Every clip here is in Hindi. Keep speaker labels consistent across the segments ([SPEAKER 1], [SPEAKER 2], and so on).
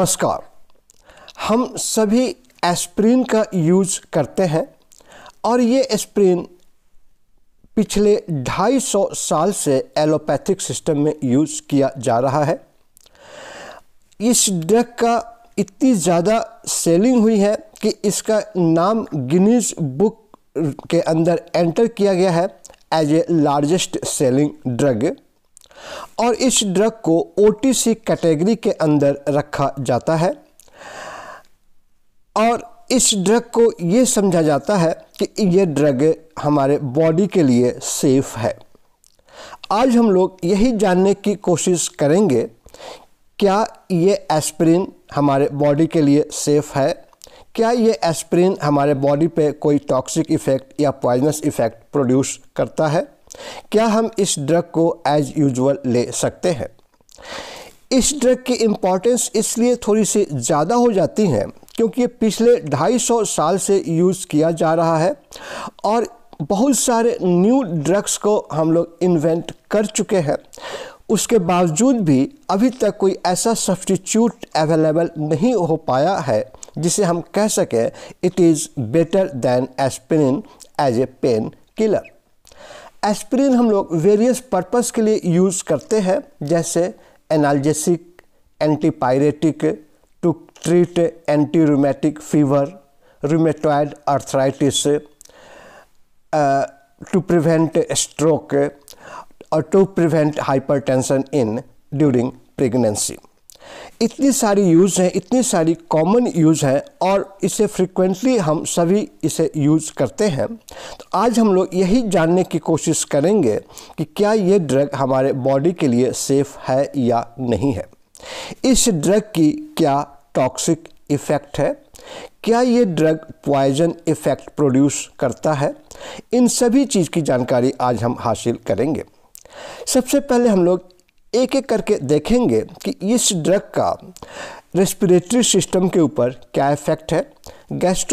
[SPEAKER 1] नमस्कार हम सभी एस्प्रिन का यूज़ करते हैं और ये एस्प्रिन पिछले 250 साल से एलोपैथिक सिस्टम में यूज़ किया जा रहा है इस ड्रग का इतनी ज़्यादा सेलिंग हुई है कि इसका नाम गिनीज बुक के अंदर एंटर किया गया है as a largest selling drug और इस ड्रग को ओ कैटेगरी के अंदर रखा जाता है और इस ड्रग को ये समझा जाता है कि ये ड्रग हमारे बॉडी के लिए सेफ़ है आज हम लोग यही जानने की कोशिश करेंगे क्या ये एस्प्रिन हमारे बॉडी के लिए सेफ़ है क्या ये एस्प्रिन हमारे बॉडी पे कोई टॉक्सिक इफ़ेक्ट या पॉइजनस इफ़ेक्ट प्रोड्यूस करता है क्या हम इस ड्रग को एज यूजुअल ले सकते हैं इस ड्रग की इम्पॉर्टेंस इसलिए थोड़ी सी ज़्यादा हो जाती है क्योंकि ये पिछले 250 साल से यूज़ किया जा रहा है और बहुत सारे न्यू ड्रग्स को हम लोग इन्वेंट कर चुके हैं उसके बावजूद भी अभी तक कोई ऐसा सब्सटीट्यूट अवेलेबल नहीं हो पाया है जिसे हम कह सकें it is better than aspirin as a pain killer aspirin हम लोग वेरियस पर्पस के लिए यूज़ करते हैं जैसे analgesic antipyretic to treat anti rheumatic fever rheumatoid arthritis to prevent stroke और to prevent hypertension in during pregnancy इतनी सारी यूज़ हैं इतनी सारी कॉमन यूज़ हैं और इसे फ्रिक्वेंटली हम सभी इसे यूज़ करते हैं तो आज हम लोग यही जानने की कोशिश करेंगे कि क्या ये ड्रग हमारे बॉडी के लिए सेफ़ है या नहीं है इस ड्रग की क्या टॉक्सिक इफ़ेक्ट है क्या ये ड्रग पॉइजन इफ़ेक्ट प्रोड्यूस करता है इन सभी चीज़ की जानकारी आज हम हासिल करेंगे सबसे पहले हम लोग एक एक करके देखेंगे कि इस ड्रग का रेस्पिरेटरी सिस्टम के ऊपर क्या इफेक्ट है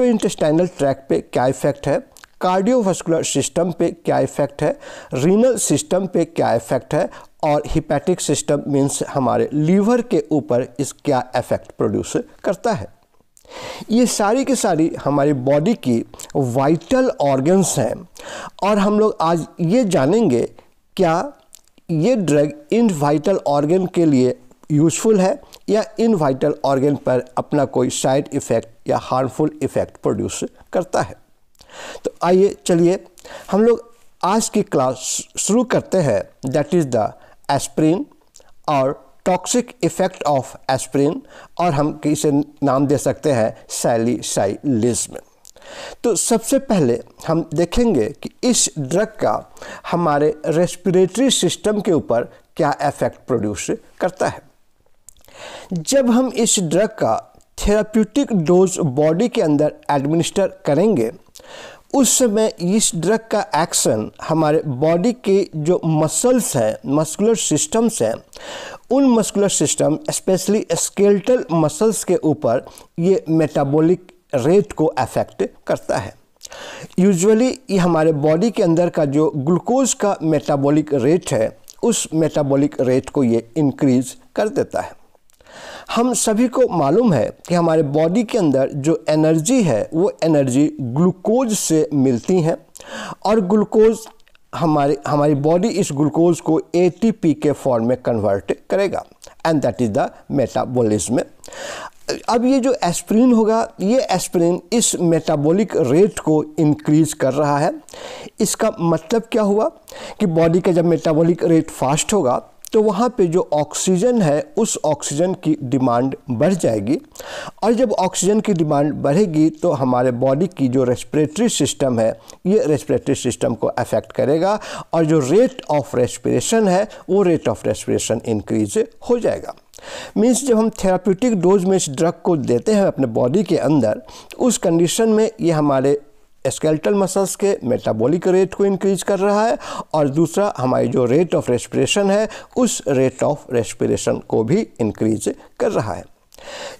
[SPEAKER 1] इंटेस्टाइनल ट्रैक पे क्या इफेक्ट है कार्डियोवास्कुलर सिस्टम पे क्या इफेक्ट है रीनल सिस्टम पे क्या इफेक्ट है और हिपैटिक सिस्टम मीन्स हमारे लीवर के ऊपर इस क्या इफेक्ट प्रोड्यूस करता है ये सारी की सारी हमारी बॉडी की वाइटल ऑर्गन्स हैं और हम लोग आज ये जानेंगे क्या ये ड्रग इन वाइटल ऑर्गन के लिए यूज़फुल है या इन वाइटल ऑर्गन पर अपना कोई साइड इफ़ेक्ट या हार्मफुल इफ़ेक्ट प्रोड्यूस करता है तो आइए चलिए हम लोग आज की क्लास शुरू करते हैं दैट इज़ द एस्प्रिन और टॉक्सिक इफ़ेक्ट ऑफ एस्प्रिन और हम इसे नाम दे सकते हैं सैली तो सबसे पहले हम देखेंगे कि इस ड्रग का हमारे रेस्पिरेटरी सिस्टम के ऊपर क्या इफेक्ट प्रोड्यूस करता है जब हम इस ड्रग का थेराप्यूटिक डोज बॉडी के अंदर एडमिनिस्टर करेंगे उस समय इस ड्रग का एक्शन हमारे बॉडी के जो मसल्स हैं मस्कुलर सिस्टम्स हैं उन muscular system specially skeletal muscles के ऊपर ये मेटाबॉलिक रेट को अफेक्ट करता है यूजुअली ये हमारे बॉडी के अंदर का जो ग्लूकोज का मेटाबॉलिक रेट है उस मेटाबॉलिक रेट को ये इंक्रीज कर देता है हम सभी को मालूम है कि हमारे बॉडी के अंदर जो एनर्जी है वो एनर्जी ग्लूकोज से मिलती है और ग्लूकोज हमारी हमारी बॉडी इस ग्लूकोज को एटीपी के फॉर्म में कन्वर्ट करेगा and that is the metabolism अब ये जो एस्प्रिन होगा ये एस्प्रिन इस मेटाबॉलिक रेट को इंक्रीज कर रहा है इसका मतलब क्या हुआ कि बॉडी का जब मेटाबॉलिक रेट फास्ट होगा तो वहाँ पे जो ऑक्सीजन है उस ऑक्सीजन की डिमांड बढ़ जाएगी और जब ऑक्सीजन की डिमांड बढ़ेगी तो हमारे बॉडी की जो रेस्पिरेटरी सिस्टम है ये रेस्पिरेटरी सिस्टम को अफेक्ट करेगा और जो रेट ऑफ रेस्पिरेशन है वो रेट ऑफ रेस्पिरेशन इंक्रीज हो जाएगा मीन्स जब हम थेरापूटिक डोज में इस ड्रग को देते हैं अपने बॉडी के अंदर उस कंडीशन में ये हमारे स्केल्टल मसल्स के मेटाबॉलिक रेट को इंक्रीज कर रहा है और दूसरा हमारी जो रेट ऑफ रेस्पिरेशन है उस रेट ऑफ रेस्पिरेशन को भी इंक्रीज कर रहा है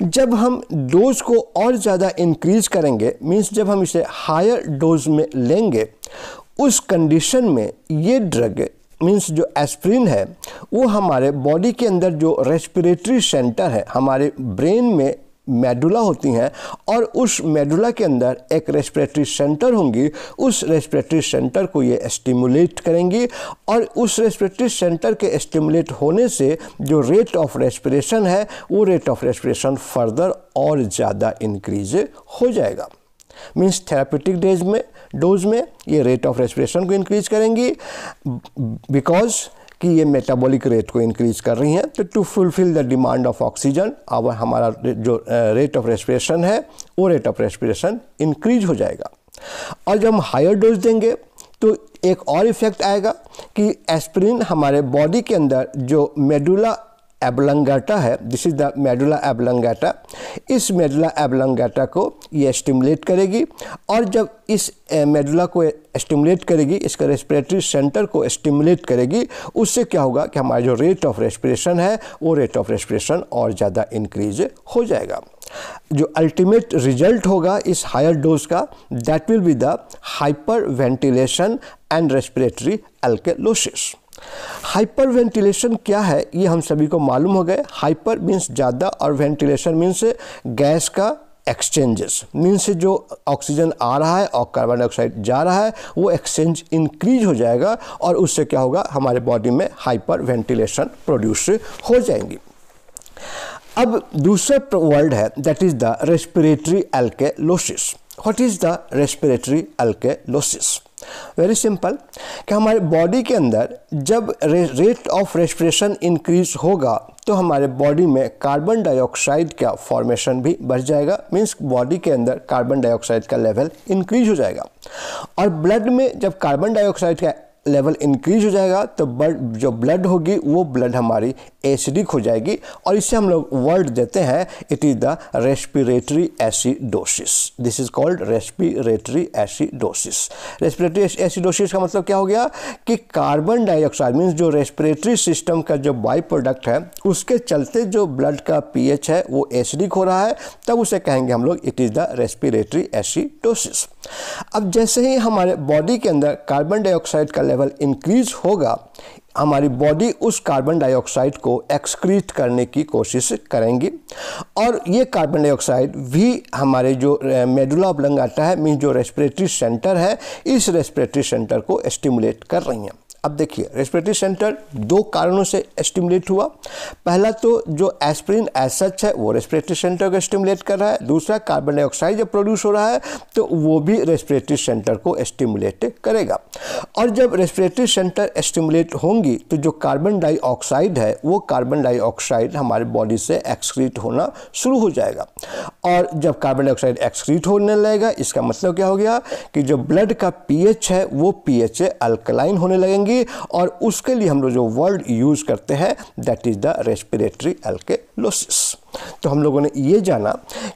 [SPEAKER 1] जब हम डोज को और ज़्यादा इंक्रीज करेंगे मीन्स जब हम इसे हायर डोज में लेंगे उस कंडीशन में ये ड्रग मीन्स जो एस्प्रिन है वो हमारे बॉडी के अंदर जो रेस्पिरेटरी सेंटर है हमारे ब्रेन में मेडुला होती हैं और उस मेडुला के अंदर एक रेस्पिरेटरी सेंटर होंगी उस रेस्पिरेटरी सेंटर को ये स्टिमुलेट करेंगी और उस रेस्पिरेटरी सेंटर के स्टिमुलेट होने से जो रेट ऑफ रेस्पिरेशन है वो रेट ऑफ रेस्पिरेशन फर्दर और ज़्यादा इंक्रीज हो जाएगा मीन्स थेरापेटिक डेज में डोज में ये रेट ऑफ रेस्पिरेशन को इंक्रीज करेंगी बिकॉज कि ये मेटाबॉलिक रेट को इंक्रीज कर रही हैं तो to fulfil the demand of oxygen अब हमारा जो रेट ऑफ रेस्पिरेशन है वो रेट ऑफ रेस्पिरेशन इंक्रीज हो जाएगा और जब हम हायर डोज देंगे तो एक और इफेक्ट आएगा कि एस्प्रिन हमारे बॉडी के अंदर जो मेडुला एबलंगाटा है this is the medulla oblongata इस मेडुला एबलंगाटा को ये स्टिमुलेट करेगी और जब इस मेडुला को स्टिमुलेट करेगी इसका रेस्पिरेटरी सेंटर को स्टिमुलेट करेगी उससे क्या होगा कि हमारा जो रेट ऑफ रेस्पिरेशन है वो रेट ऑफ रेस्पिरेशन और ज़्यादा इंक्रीज हो जाएगा जो अल्टीमेट रिजल्ट होगा इस हायर डोज का that will be the hyper ventilation and respiratory alkalosis hyperventilation क्या है ये हम सभी को मालूम हो गए हाइपर मीन्स ज़्यादा और वेंटिलेशन मीन्स गैस का एक्सचेंजेस मीन्स जो ऑक्सीजन आ रहा है और कार्बन डाइऑक्साइड जा रहा है वो एक्सचेंज इंक्रीज हो जाएगा और उससे क्या होगा हमारे बॉडी में हाइपर वेंटिलेशन प्रोड्यूस हो जाएंगी अब दूसरा वर्ड है that is the respiratory alkalosis what is the respiratory alkalosis very simple कि हमारे बॉडी के अंदर जब रेट ऑफ रेस्पिरेशन इंक्रीज होगा तो हमारे बॉडी में कार्बन डाइऑक्साइड का फॉर्मेशन भी बढ़ जाएगा मीन्स बॉडी के अंदर कार्बन डाइऑक्साइड का लेवल इंक्रीज हो जाएगा और ब्लड में जब कार्बन डाइऑक्साइड का लेवल इंक्रीज हो जाएगा तो ब्लड जो ब्लड होगी वो ब्लड हमारी एसिडिक हो जाएगी और इसे हम लोग वर्ड देते हैं it is the respiratory acidosis this is called respiratory acidosis respiratory acidosis का मतलब क्या हो गया कि कार्बन डाइऑक्साइड मीन्स जो रेस्पिरेटरी सिस्टम का जो बाई प्रोडक्ट है उसके चलते जो ब्लड का पी है वो एसिडिक हो रहा है तब उसे कहेंगे हम लोग it is the respiratory acidosis अब जैसे ही हमारे बॉडी के अंदर कार्बन डाइऑक्साइड का लेवल इंक्रीज होगा हमारी बॉडी उस कार्बन डाइऑक्साइड को एक्सक्रीट करने की कोशिश करेंगी और ये कार्बन डाइऑक्साइड भी हमारे जो मेडुला आता है मीन जो रेस्पिरेटरी सेंटर है इस रेस्पिरेटरी सेंटर को स्टिमुलेट कर रही हैं अब देखिए रेस्पिरेटरी सेंटर दो कारणों से स्टिमुलेट हुआ पहला तो जो एस्प्रिन एज सच है वो रेस्पिरेटरी सेंटर को स्टिमुलेट कर रहा है दूसरा कार्बन डाइऑक्साइड जब प्रोड्यूस हो रहा है तो वो भी रेस्पिरेटरी सेंटर को स्टिमुलेट करेगा और जब रेस्पिरेटरी सेंटर स्टिमुलेट होंगी तो जो कार्बन डाइऑक्साइड है वो कार्बन डाइऑक्साइड हमारे बॉडी से एक्सक्रीट होना शुरू हो जाएगा और जब कार्बन डाइऑक्साइड एक्सक्रीट होने लगेगा इसका मतलब क्या हो गया कि जो ब्लड का पीएच है वो पीएच अल्कलाइन होने लगेंगी होगी और उसके लिए हम लोग जो वर्ड यूज़ करते हैं that is the respiratory alkalosis तो हम लोगों ने ये जाना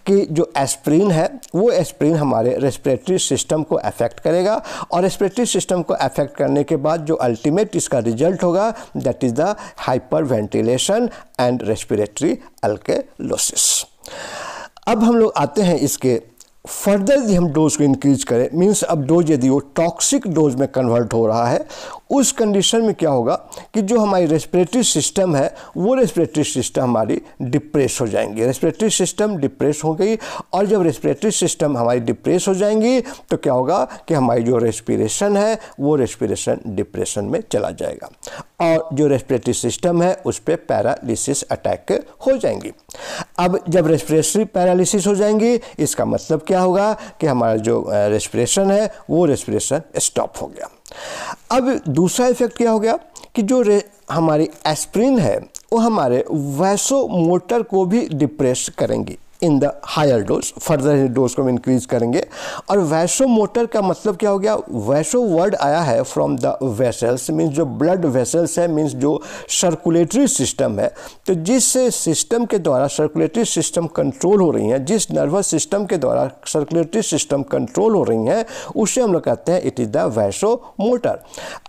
[SPEAKER 1] कि जो एस्प्रिन है वो एस्प्रिन हमारे रेस्पिरेटरी सिस्टम को अफेक्ट करेगा और रेस्पिरेटरी सिस्टम को अफेक्ट करने के बाद जो अल्टीमेट इसका रिजल्ट होगा that is the hyper ventilation and respiratory alkalosis अब हम लोग आते हैं इसके फर्दर यदि हम डोज को इंक्रीज करें मीन्स अब डोज यदि वो टॉक्सिक डोज में कन्वर्ट हो रहा है उस कंडीशन में क्या होगा कि जो हमारी रेस्पिरेटरी सिस्टम है वो रेस्पिरेटरी सिस्टम हमारी डिप्रेस हो जाएंगी रेस्पिरेटरी सिस्टम डिप्रेस हो गई और जब रेस्पिरेटरी सिस्टम हमारी डिप्रेस हो जाएंगी तो क्या होगा कि हमारी जो रेस्पिरेशन है वो रेस्पिरेशन डिप्रेशन में चला जाएगा और जो रेस्पिरेटरी सिस्टम है उस पर पैरालिसिस अटैक हो जाएंगी अब जब रेस्पिरेटरी पैरालिसिस हो जाएंगी इसका मतलब क्या होगा कि हमारा जो रेस्पिरेशन है वो रेस्पिरेशन स्टॉप हो गया अब दूसरा इफेक्ट क्या हो गया कि जो हमारी एस्प्रिन है वो हमारे वैसो मोटर को भी डिप्रेस करेंगी in the higher dose further dose को हम इंक्रीज करेंगे और वैसो मोटर का मतलब क्या हो गया वैसो वर्ड आया है फ्रॉम द वेसल्स मीन्स जो ब्लड वेसल्स है मीन्स जो सर्कुलेटरी सिस्टम है तो जिस सिस्टम के द्वारा सर्कुलेटरी सिस्टम कंट्रोल हो रही हैं जिस नर्वस सिस्टम के द्वारा सर्कुलेटरी सिस्टम कंट्रोल हो रही हैं उसे हम लोग कहते हैं it is the vasomotor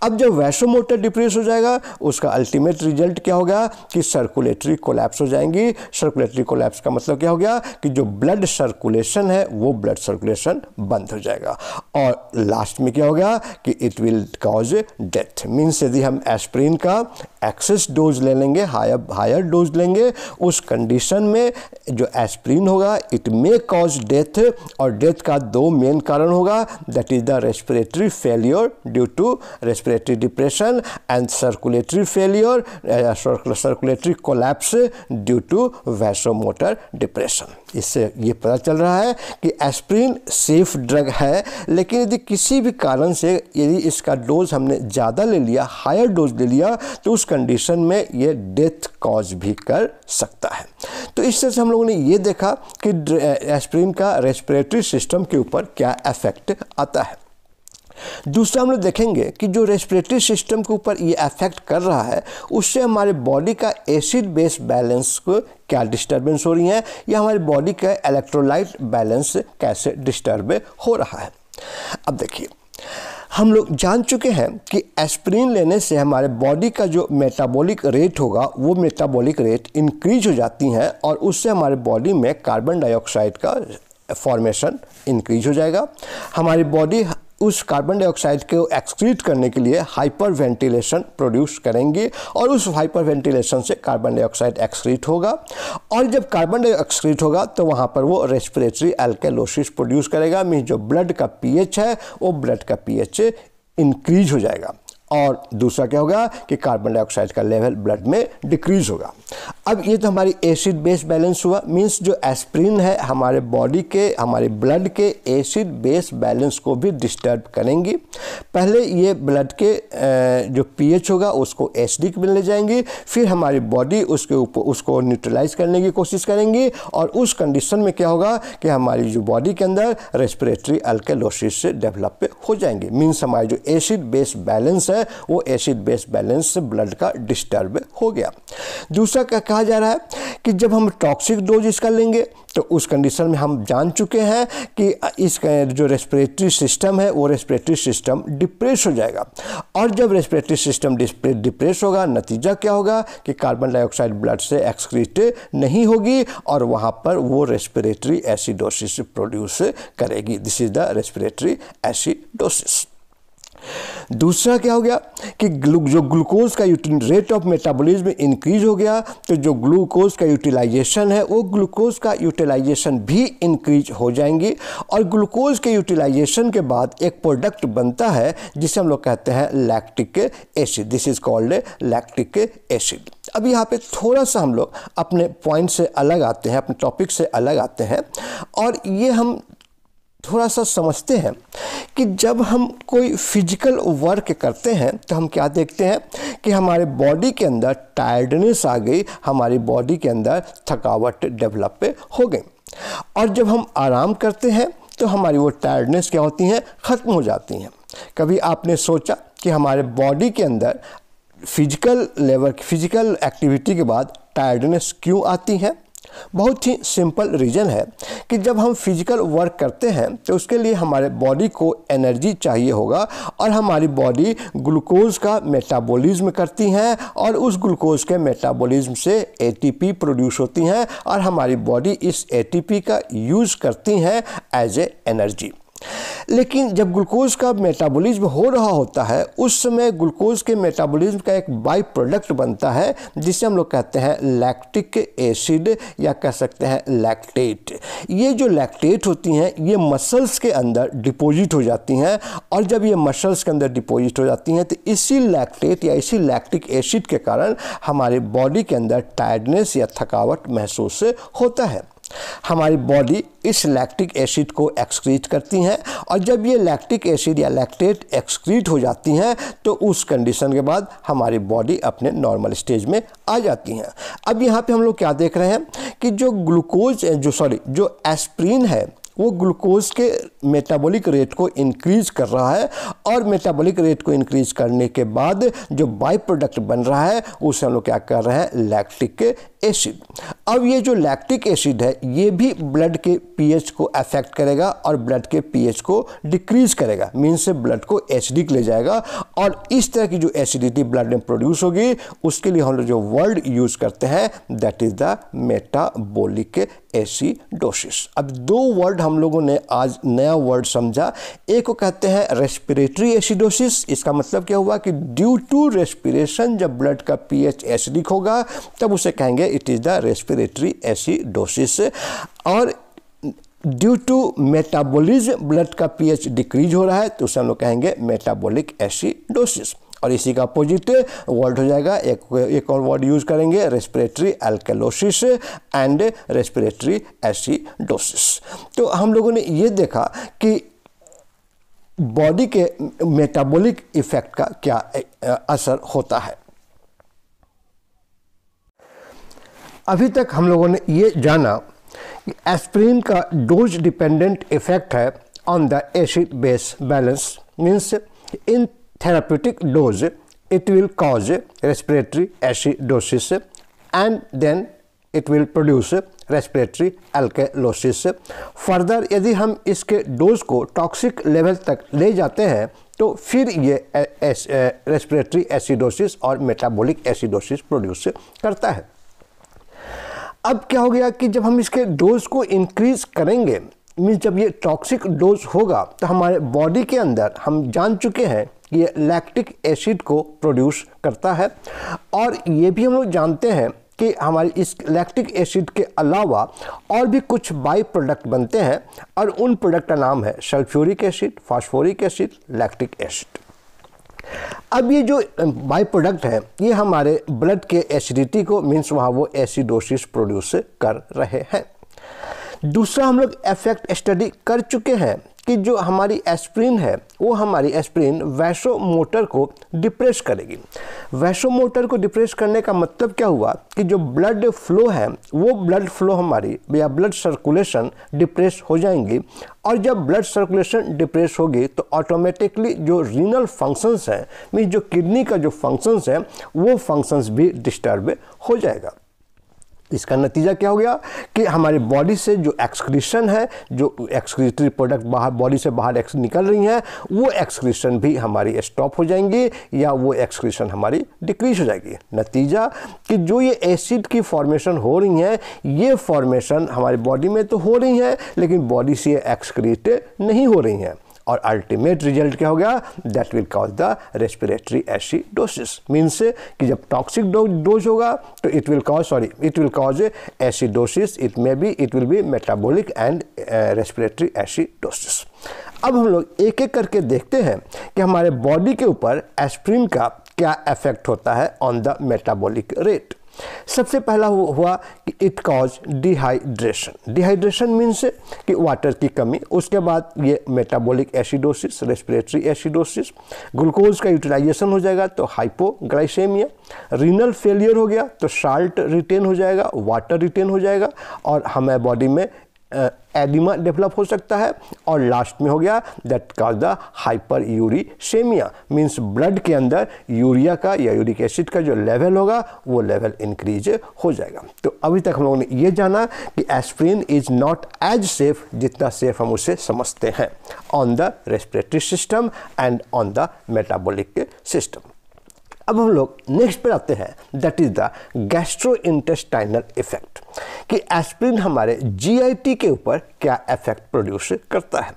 [SPEAKER 1] अब जब वैसो मोटर डिप्रेस हो जाएगा उसका अल्टीमेट रिजल्ट क्या होगा कि सर्कुलेटरी कोलैप्स हो जाएंगी सर्कुलेटरी कोलैप्स का मतलब क्या हो गया कि जो ब्लड सर्कुलेशन है वो ब्लड सर्कुलेशन बंद हो जाएगा और लास्ट में क्या होगा कि it will cause death means यदि हम एस्प्रिन का एक्सेस डोज ले लेंगे हायर हायर डोज लेंगे उस कंडीशन में जो एस्प्रिन होगा इट मे कॉज डेथ और डेथ का दो मेन कारण होगा that is the respiratory failure due to respiratory depression and circulatory failure circulatory collapse due to vasomotor depression इससे ये पता चल रहा है कि एस्प्रिन सेफ ड्रग है लेकिन यदि किसी भी कारण से यदि इसका डोज हमने ज़्यादा ले लिया हायर डोज ले लिया तो उस कंडीशन में ये डेथ कॉज भी कर सकता है तो इस तरह से हम लोगों ने ये देखा कि एस्प्रिन का रेस्पिरेटरी सिस्टम के ऊपर क्या इफेक्ट आता है दूसरा हम लोग देखेंगे कि जो रेस्पिरेटरी सिस्टम के ऊपर ये अफेक्ट कर रहा है उससे हमारे बॉडी का एसिड बेस बैलेंस को क्या डिस्टर्बेंस हो रही है या हमारी बॉडी का इलेक्ट्रोलाइट बैलेंस कैसे डिस्टर्ब हो रहा है अब देखिए हम लोग जान चुके हैं कि एस्प्रिन लेने से हमारे बॉडी का जो मेटाबॉलिक रेट होगा वो मेटाबॉलिक रेट इंक्रीज हो जाती हैं और उससे हमारे बॉडी में कार्बन डाइऑक्साइड का फॉर्मेशन इंक्रीज हो जाएगा हमारी बॉडी उस कार्बन डाइऑक्साइड को एक्सक्रीट करने के लिए हाइपर वेंटिलेशन प्रोड्यूस करेंगे और उस हाइपर वेंटिलेशन से कार्बन डाइऑक्साइड एक्सक्रीट होगा और जब कार्बन डाइऑक्सक्रीट होगा तो वहाँ पर वो रेस्पिरेटरी एल्केलोसिस प्रोड्यूस करेगा मीन जो ब्लड का पीएच है वो ब्लड का पीएच इंक्रीज हो जाएगा और दूसरा क्या होगा कि कार्बन डाइऑक्साइड का लेवल ब्लड में डिक्रीज होगा अब ये तो हमारी एसिड बेस बैलेंस हुआ मींस जो एस्प्रिन है हमारे बॉडी के हमारे ब्लड के एसिड बेस बैलेंस को भी डिस्टर्ब करेंगी पहले ये ब्लड के जो पीएच होगा उसको एसिडिक में ले जाएंगी फिर हमारी बॉडी उसके ऊपर उसको न्यूट्रलाइज करने की कोशिश करेंगी और उस कंडीशन में क्या होगा कि हमारी जो बॉडी के अंदर रेस्पिरेटरी अल्केलोसिस से डेवलप हो जाएंगे मीन्स हमारी जो एसिड बेस बैलेंस है वो एसिड बेस बैलेंस से ब्लड का डिस्टर्ब हो गया दूसरा कहा जा रहा है कि जब हम टॉक्सिक डोज इसका लेंगे तो उस कंडीशन में हम जान चुके हैं कि इस जो रेस्पिरेटरी सिस्टम है वो रेस्पिरेटरी सिस्टम डिप्रेस हो जाएगा और जब रेस्पिरेटरी सिस्टम डिप्रेस होगा नतीजा क्या होगा कि कार्बन डाइऑक्साइड ब्लड से एक्सक्रीट नहीं होगी और वहाँ पर वो रेस्पिरेटरी एसिडोसिस प्रोड्यूस करेगी this is the respiratory acidosis दूसरा क्या हो गया कि जो ग्लूकोज का रेट ऑफ मेटाबॉलिज्म इंक्रीज हो गया तो जो ग्लूकोज का यूटिलाइजेशन है वो ग्लूकोज का यूटिलाइजेशन भी इंक्रीज हो जाएंगी और ग्लूकोज के यूटिलाइजेशन के बाद एक प्रोडक्ट बनता है जिसे हम लोग कहते हैं lactic acid this is called lactic acid अब यहाँ पे थोड़ा सा हम लोग अपने पॉइंट से अलग आते हैं अपने टॉपिक से अलग आते हैं और ये हम थोड़ा सा समझते हैं कि जब हम कोई फिजिकल वर्क करते हैं तो हम क्या देखते हैं कि हमारे बॉडी के अंदर टायर्डनेस आ गई हमारी बॉडी के अंदर थकावट डेवलप हो गई और जब हम आराम करते हैं तो हमारी वो टायर्डनेस क्या होती हैं ख़त्म हो जाती हैं कभी आपने सोचा कि हमारे बॉडी के अंदर फिजिकल लेवल फिजिकल एक्टिविटी के बाद टायर्डनेस क्यों आती है बहुत ही सिंपल रीज़न है कि जब हम फिजिकल वर्क करते हैं तो उसके लिए हमारे बॉडी को एनर्जी चाहिए होगा और हमारी बॉडी ग्लूकोज का मेटाबॉलिज्म करती हैं और उस ग्लूकोज के मेटाबॉलिज्म से एटीपी प्रोड्यूस होती हैं और हमारी बॉडी इस एटीपी का यूज़ करती हैं एज ए एनर्जी लेकिन जब ग्लूकोज का मेटाबॉलिज्म हो रहा होता है उस समय ग्लूकोज के मेटाबॉलिज्म का एक बाई प्रोडक्ट बनता है जिसे हम लोग कहते हैं लैक्टिक एसिड या कह सकते हैं लैक्टेट ये जो लैक्टेट होती हैं ये मसल्स के अंदर डिपोजिट हो जाती हैं और जब ये मसल्स के अंदर डिपोजिट हो जाती हैं तो इसी लैक्टेट या इसी लैक्टिक एसिड के कारण हमारे बॉडी के अंदर टायर्डनेस या थकावट महसूस होता है हमारी बॉडी इस लैक्टिक एसिड को एक्सक्रीट करती हैं और जब ये लैक्टिक एसिड या लैक्टेट एक्सक्रीट हो जाती हैं तो उस कंडीशन के बाद हमारी बॉडी अपने नॉर्मल स्टेज में आ जाती हैं अब यहाँ पे हम लोग क्या देख रहे हैं कि जो ग्लूकोज जो सॉरी जो एस्प्रीन है वो ग्लूकोज के मेटाबॉलिक रेट को इंक्रीज कर रहा है और मेटाबॉलिक रेट को इंक्रीज करने के बाद जो बाई प्रोडक्ट बन रहा है उसे हम लोग क्या कर रहे हैं लैक्टिक एसिड अब ये जो लैक्टिक एसिड है ये भी ब्लड के पीएच को अफेक्ट करेगा और ब्लड के पीएच को डिक्रीज करेगा मीन से ब्लड को एसिडिक ले जाएगा और इस तरह की जो एसिडिटी ब्लड में प्रोड्यूस होगी उसके लिए हम लोग जो वर्ड यूज़ करते हैं that is the metabolic acidosis अब दो वर्ड हम लोगों ने आज नया वर्ड समझा एक को कहते हैं रेस्पिरेटरी एसिडोसिस इसका मतलब क्या हुआ कि ड्यू टू रेस्पिरेशन जब ब्लड का पीएच एसिडिक होगा तब उसे कहेंगे it is the respiratory acidosis और ड्यू टू मेटाबोलिज्म ब्लड का पीएच डिक्रीज हो रहा है तो उसे हम लोग कहेंगे मेटाबॉलिक एसिडोसिस और इसी का अपोजिट वर्ड हो जाएगा एक एक और वर्ड यूज करेंगे respiratory alkalosis and respiratory acidosis तो हम लोगों ने ये देखा कि बॉडी के मेटाबॉलिक इफेक्ट का क्या असर होता है अभी तक हम लोगों ने ये जाना कि एस्प्रिन का डोज डिपेंडेंट इफेक्ट है on the acid base balance means in therapeutic dose, it will cause respiratory acidosis and then it will produce respiratory alkalosis. Further यदि हम इसके डोज को टॉक्सिक लेवल तक ले जाते हैं तो फिर ये रेस्पिरेटरी एसिडोसिस और मेटाबॉलिक एसिडोसिस प्रोड्यूस करता है अब क्या हो गया कि जब हम इसके डोज को इंक्रीज करेंगे मीन्स जब ये टॉक्सिक डोज होगा तो हमारे बॉडी के अंदर हम जान चुके हैं ये लैक्टिक एसिड को प्रोड्यूस करता है और ये भी हम लोग जानते हैं कि हमारे इस लैक्टिक एसिड के अलावा और भी कुछ बाई प्रोडक्ट बनते हैं और उन प्रोडक्ट का नाम है sulphuric acid phosphoric acid lactic acid अब ये जो बाई प्रोडक्ट है ये हमारे ब्लड के एसिडिटी को मीन्स वहाँ वो एसिडोसिस प्रोड्यूस कर रहे हैं दूसरा हम लोग इफेक्ट स्टडी कर चुके हैं कि जो हमारी एस्प्रिन है वो हमारी एस्प्रिन वैशो मोटर को डिप्रेस करेगी वैशो मोटर को डिप्रेस करने का मतलब क्या हुआ कि जो ब्लड फ्लो है वो ब्लड फ्लो हमारी या ब्लड सर्कुलेशन डिप्रेस हो जाएंगी और जब ब्लड सर्कुलेशन डिप्रेस होगी तो ऑटोमेटिकली जो रीनल फंक्शंस हैं मीन जो किडनी का जो फंक्शंस है वो फंक्शंस भी डिस्टर्ब हो जाएगा इसका नतीजा क्या हो गया कि हमारे बॉडी से जो एक्सक्रीशन है जो एक्सक्रीटरी प्रोडक्ट बाहर बॉडी से बाहर एक्स निकल रही हैं वो एक्सक्रीशन भी हमारी स्टॉप हो जाएंगी या वो एक्सक्रीशन हमारी डिक्रीज हो जाएगी नतीजा कि जो ये एसिड की फॉर्मेशन हो रही हैं ये फॉर्मेशन हमारी बॉडी में तो हो रही हैं लेकिन बॉडी से एक्सक्रीट नहीं हो रही हैं और अल्टीमेट रिजल्ट क्या हो गया that will cause the respiratory acidosis means कि जब टॉक्सिक डोज होगा तो it will cause sorry it will cause acidosis it may be it will be metabolic and respiratory acidosis अब हम लोग एक एक करके देखते हैं कि हमारे बॉडी के ऊपर एस्प्रिन का क्या इफेक्ट होता है ऑन द मेटाबॉलिक रेट सबसे पहला हुआ कि it cause dehydration dehydration means कि वाटर की कमी उसके बाद ये metabolic acidosis respiratory acidosis glucose का यूटिलाइजेशन हो जाएगा तो हाइपोग्लाइसेमिया रीनल फेलियर हो गया तो साल्ट रिटेन हो जाएगा वाटर रिटेन हो जाएगा और हमारे बॉडी में एडिमा डेवलप हो सकता है और लास्ट में हो गया that cause the hyperuricaemia means blood के अंदर यूरिया का या यूरिक एसिड का जो लेवल होगा वो लेवल इंक्रीज हो जाएगा तो अभी तक हम लोगों ने ये जाना कि aspirin is not as safe जितना सेफ हम उसे समझते हैं on the respiratory system and on the metabolic system अब हम लोग नेक्स्ट पर आते हैं that is the gastrointestinal effect कि एस्प्रिन हमारे जीआईटी के ऊपर क्या इफेक्ट प्रोड्यूस करता है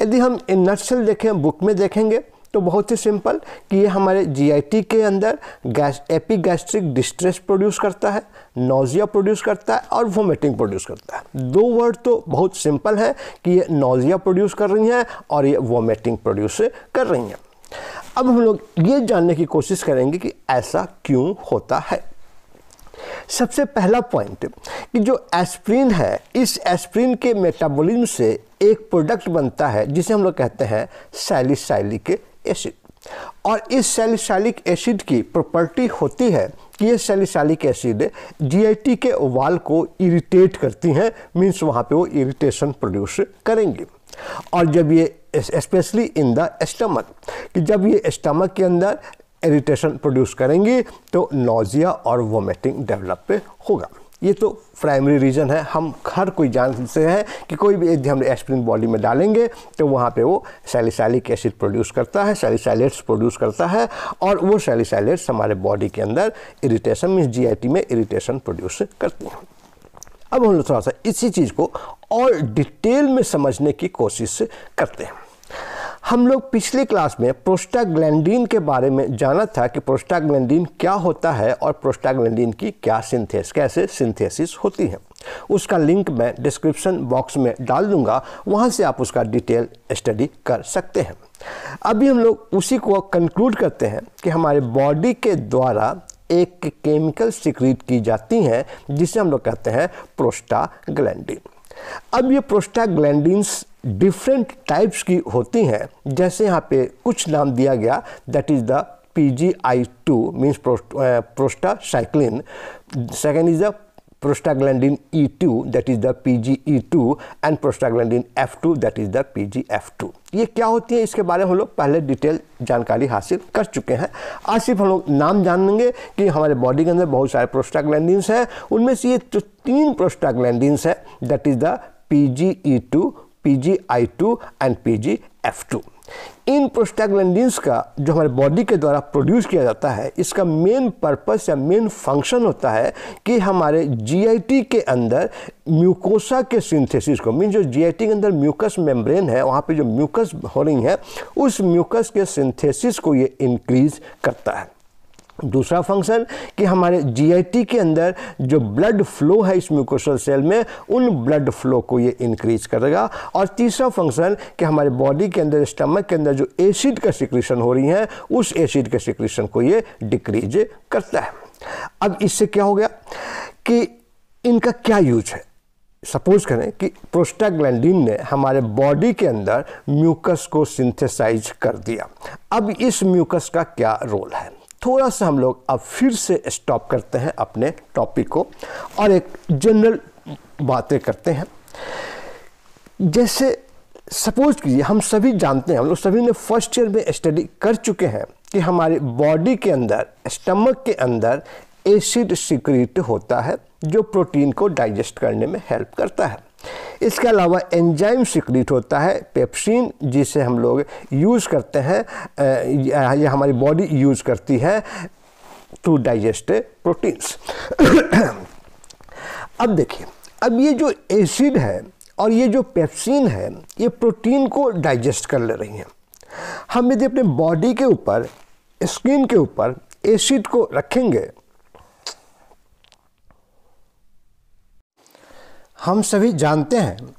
[SPEAKER 1] यदि हम इन नटसेल देखें बुक में देखेंगे तो बहुत ही सिंपल कि ये हमारे जीआईटी के अंदर गैस एपीगैस्ट्रिक डिस्ट्रेस प्रोड्यूस करता है नोजिया प्रोड्यूस करता है और वोमिटिंग प्रोड्यूस करता है दो वर्ड तो बहुत सिंपल है कि ये नोजिया प्रोड्यूस कर रही हैं और ये वोमिटिंग प्रोड्यूस कर रही हैं अब हम लोग ये जानने की कोशिश करेंगे कि ऐसा क्यों होता है सबसे पहला पॉइंट कि जो एस्प्रिन है इस एस्प्रिन के मेटाबॉलिज्म से एक प्रोडक्ट बनता है जिसे हम लोग कहते हैं सैलिसाइलिक एसिड और इस सैलिसाइलिक एसिड की प्रॉपर्टी होती है कि ये सैलिसाइलिक एसिड जीआईटी के वाल को इरिटेट करती हैं मीन्स वहाँ पे वो इरिटेशन प्रोड्यूस करेंगे और जब ये स्पेशली इन द स्टमक कि जब ये स्टमक के अंदर इरिटेशन प्रोड्यूस करेंगी तो नोजिया और वोमिटिंग डेवलप होगा ये तो प्राइमरी रीज़न है हम हर कोई जानते हैं कि कोई भी यदि हम एस्प्रिन बॉडी में डालेंगे तो वहाँ पे वो सैलिसैलिक एसिड प्रोड्यूस करता है सेलिसाइलेट्स प्रोड्यूस करता है और वो सैलिसैलेट्स हमारे बॉडी के अंदर इरिटेशन मीन्स जीआईटी में इरिटेशन प्रोड्यूस करती हैं अब हम लोग थोड़ा सा इसी चीज़ को और डिटेल में समझने की कोशिश करते हैं हम लोग पिछली क्लास में प्रोस्टाग्लैंडिन के बारे में जाना था कि प्रोस्टाग्लैंडिन क्या होता है और प्रोस्टाग्लैंडिन की क्या सिंथेस कैसे सिंथेसिस होती है उसका लिंक मैं डिस्क्रिप्शन बॉक्स में डाल दूंगा वहाँ से आप उसका डिटेल स्टडी कर सकते हैं अभी हम लोग उसी को कंक्लूड करते हैं कि हमारे बॉडी के द्वारा एक केमिकल सिक्रीट की जाती हैं जिसे हम लोग कहते हैं प्रोस्टाग्लैंडिन अब ये प्रोस्टाग्लैंडिन्स डिफरेंट टाइप्स की होती हैं जैसे यहाँ पे कुछ नाम दिया गया that is the P G I two means cyclin second is the prostaglandin E2 that is the PGE2 and prostaglandin F2 that is the PGF2 ये क्या होती है इसके बारे में हम लोग पहले डिटेल जानकारी हासिल कर चुके हैं आज सिर्फ हम लोग नाम जानेंगे कि हमारे बॉडी के अंदर बहुत सारे प्रोस्टाग्लैंडिन्स हैं उनमें से ये तो तीन प्रोस्टाग्लैंडिन्स हैं that is the P G E two P G I two and P G F two इन प्रोस्टाग्लैंडिन्स का जो हमारे बॉडी के द्वारा प्रोड्यूस किया जाता है इसका मेन पर्पस या मेन फंक्शन होता है कि हमारे जीआईटी के अंदर म्यूकोसा के सिंथेसिस को मीन जो जीआईटी के अंदर म्यूकस मेम्ब्रेन है वहाँ पे जो म्यूकस हो रही है उस म्यूकस के सिंथेसिस को ये इंक्रीज करता है दूसरा फंक्शन कि हमारे जीआईटी के अंदर जो ब्लड फ्लो है इस म्यूकोसल सेल में उन ब्लड फ्लो को ये इंक्रीज करेगा और तीसरा फंक्शन कि हमारे बॉडी के अंदर स्टमक के अंदर जो एसिड का सिक्रीशन हो रही है उस एसिड के सिक्रीशन को ये डिक्रीज करता है अब इससे क्या हो गया कि इनका क्या यूज है सपोज करें कि प्रोस्टाग्लैंडिन ने हमारे बॉडी के अंदर म्यूकस को सिंथेसाइज कर दिया अब इस म्यूकस का क्या रोल है थोड़ा सा हम लोग अब फिर से स्टॉप करते हैं अपने टॉपिक को और एक जनरल बातें करते हैं जैसे सपोज कीजिए हम सभी जानते हैं हम लोग सभी ने फर्स्ट ईयर में स्टडी कर चुके हैं कि हमारे बॉडी के अंदर स्टमक के अंदर एसिड सिक्रीट होता है जो प्रोटीन को डाइजेस्ट करने में हेल्प करता है इसके अलावा एंजाइम सिक्रीट होता है पेप्सिन जिसे हम लोग यूज़ करते हैं यह हमारी बॉडी यूज़ करती है टू डाइजेस्ट प्रोटीन्स अब देखिए अब ये जो एसिड है और ये जो पेप्सिन है ये प्रोटीन को डाइजेस्ट कर ले रही हैं हम यदि अपने बॉडी के ऊपर स्किन के ऊपर एसिड को रखेंगे हम सभी जानते हैं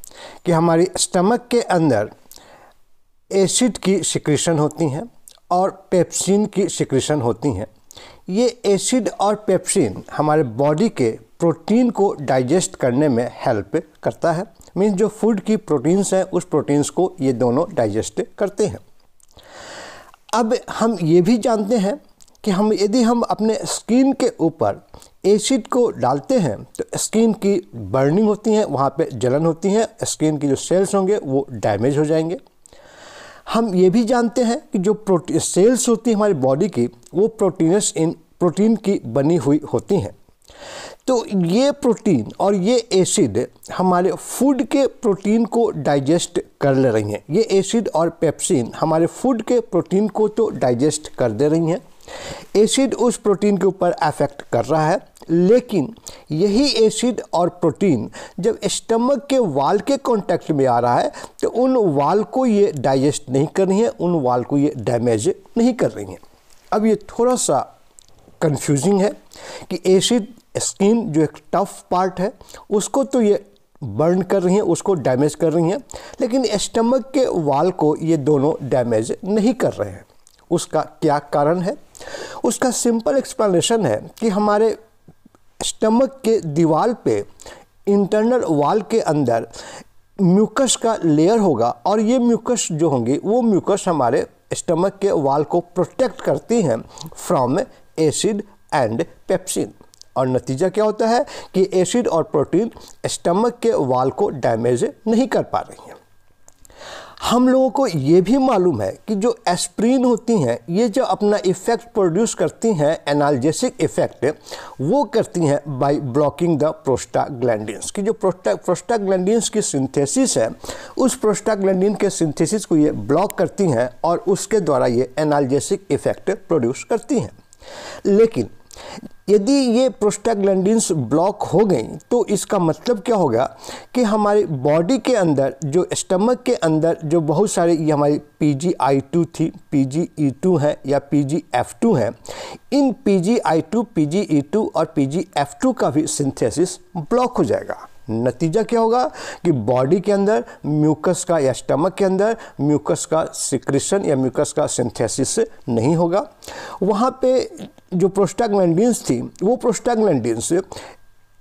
[SPEAKER 1] कि हमारी स्टमक के अंदर एसिड की सिक्रेशन होती हैं और पेप्सिन की सिक्रेशन होती हैं ये एसिड और पेप्सिन हमारे बॉडी के प्रोटीन को डाइजेस्ट करने में हेल्प करता है मीन्स जो फूड की प्रोटीन्स हैं उस प्रोटीन्स को ये दोनों डाइजेस्ट करते हैं अब हम ये भी जानते हैं कि हम यदि हम अपने स्किन के ऊपर एसिड को डालते हैं तो स्किन की बर्निंग होती है वहाँ पे जलन होती है स्किन की जो सेल्स होंगे वो डैमेज हो जाएंगे हम ये भी जानते हैं कि जो प्रोटी सेल्स होती हैं हमारी बॉडी की वो प्रोटीनस इन प्रोटीन की बनी हुई होती हैं तो ये प्रोटीन और ये एसिड हमारे फूड के प्रोटीन को डाइजेस्ट कर ले रही हैं ये एसिड और पेप्सिन हमारे फूड के प्रोटीन को तो डाइजेस्ट कर दे रही हैं एसिड उस प्रोटीन के ऊपर अफेक्ट कर रहा है लेकिन यही एसिड और प्रोटीन जब स्टमक के वाल के कांटेक्ट में आ रहा है तो उन वाल को ये डाइजेस्ट नहीं कर रही है उन वाल को ये डैमेज नहीं कर रही हैं अब ये थोड़ा सा कन्फ्यूजिंग है कि एसिड स्किन जो एक टफ पार्ट है उसको तो ये बर्न कर रही हैं उसको डैमेज कर रही हैं लेकिन स्टमक के वाल को ये दोनों डैमेज नहीं कर रहे हैं उसका क्या कारण है उसका सिंपल एक्सप्लेनेशन है कि हमारे स्टमक के दीवार पे इंटरनल वाल के अंदर म्यूकस का लेयर होगा और ये म्यूकस जो होंगी वो म्यूकस हमारे स्टमक के वाल को प्रोटेक्ट करती हैं फ्रॉम एसिड एंड पेप्सिन और नतीजा क्या होता है कि एसिड और प्रोटीन स्टमक के वाल को डैमेज नहीं कर पा रही हैं हम लोगों को ये भी मालूम है कि जो एस्प्रीन होती हैं ये जो अपना इफ़ेक्ट प्रोड्यूस करती हैं एनाल्जेसिक इफ़ेक्ट वो करती हैं बाय ब्लॉकिंग द प्रोस्टाग्लैंडिन्स की जो प्रोस्टा प्रोस्टाग्लैंडिन्स की सिंथेसिस है उस प्रोस्टाग्लैंडिन के सिंथेसिस को ये ब्लॉक करती हैं और उसके द्वारा ये एनाल्जेसिक इफ़ेक्ट प्रोड्यूस करती हैं लेकिन यदि ये प्रोस्टाग्लैंडिन्स ब्लॉक हो गई तो इसका मतलब क्या होगा कि हमारी बॉडी के अंदर जो स्टमक के अंदर जो बहुत सारे ये हमारी पी जी आई टू थी पी जी ई टू है या पी जी एफ़ टू है इन P G I two P G E two और पी जी एफ़ टू का भी सिंथेसिस ब्लॉक हो जाएगा नतीजा क्या होगा कि बॉडी के अंदर म्यूकस का या स्टमक के अंदर म्यूकस का सिक्रेशन या म्यूकस का सिंथेसिस नहीं होगा वहाँ पे जो प्रोस्टाग्लैंडिन्स थी वो प्रोस्टाग्लैंडिन्स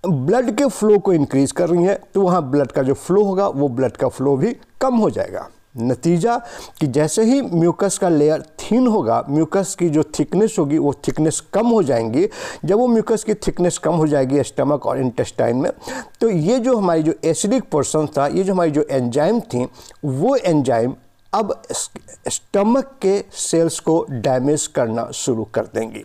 [SPEAKER 1] ब्लड के फ्लो को इंक्रीज कर रही है तो वहाँ ब्लड का जो फ्लो होगा वो ब्लड का फ्लो भी कम हो जाएगा नतीजा कि जैसे ही म्यूकस का लेयर थीन होगा म्यूकस की जो थिकनेस होगी वो थिकनेस कम हो जाएंगी जब वो म्यूकस की थिकनेस कम हो जाएगी स्टमक और इंटेस्टाइन में तो ये जो हमारी जो एसिडिक पोर्सन था ये जो हमारी जो एंजाइम थी वो एंजाइम अब स्टमक के सेल्स को डैमेज करना शुरू कर देंगी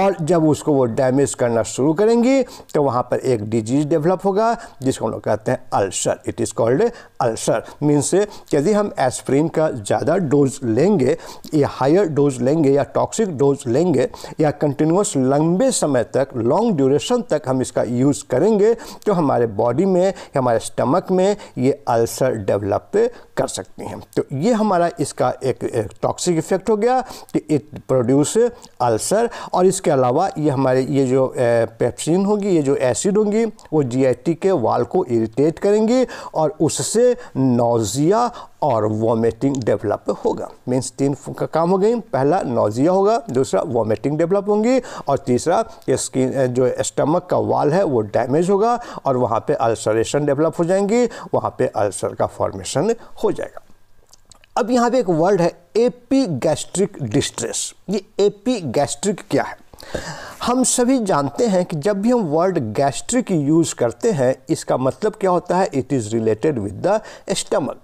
[SPEAKER 1] और जब उसको वो डैमेज करना शुरू करेंगी तो वहाँ पर एक डिजीज डेवलप होगा जिसको हम लोग कहते हैं ulcer it is called ulcer means यदि हम एस्प्रिन का ज़्यादा डोज लेंगे या हायर डोज लेंगे या टॉक्सिक डोज लेंगे या कंटिन्यूस लंबे समय तक लॉन्ग ड्यूरेशन तक हम इसका यूज़ करेंगे तो हमारे बॉडी में हमारे स्टमक में ये अल्सर डेवलप कर सकती हैं तो ये ये हमारा इसका एक, एक टॉक्सिक इफेक्ट हो गया कि इट प्रोड्यूस अल्सर और इसके अलावा ये हमारे ये जो पेप्सिन होगी ये जो एसिड होंगी वो जीआईटी के वाल को इरिटेट करेंगी और उससे नोजिया और वॉमिटिंग डेवलप होगा मीन्स तीन का काम हो गई पहला नोजिया होगा दूसरा वॉमिटिंग डेवलप होंगी और तीसरा स्किन जो स्टमक का वाल है वो डैमेज होगा और वहाँ पे अल्सरेशन डेवलप हो जाएंगी वहाँ पे अल्सर का फॉर्मेशन हो जाएगा अब यहाँ पे एक वर्ड है एपी गैस्ट्रिक डिस्ट्रेस ये एपी गैस्ट्रिक क्या है हम सभी जानते हैं कि जब भी हम वर्ड गैस्ट्रिक यूज़ करते हैं इसका मतलब क्या होता है it is related with the stomach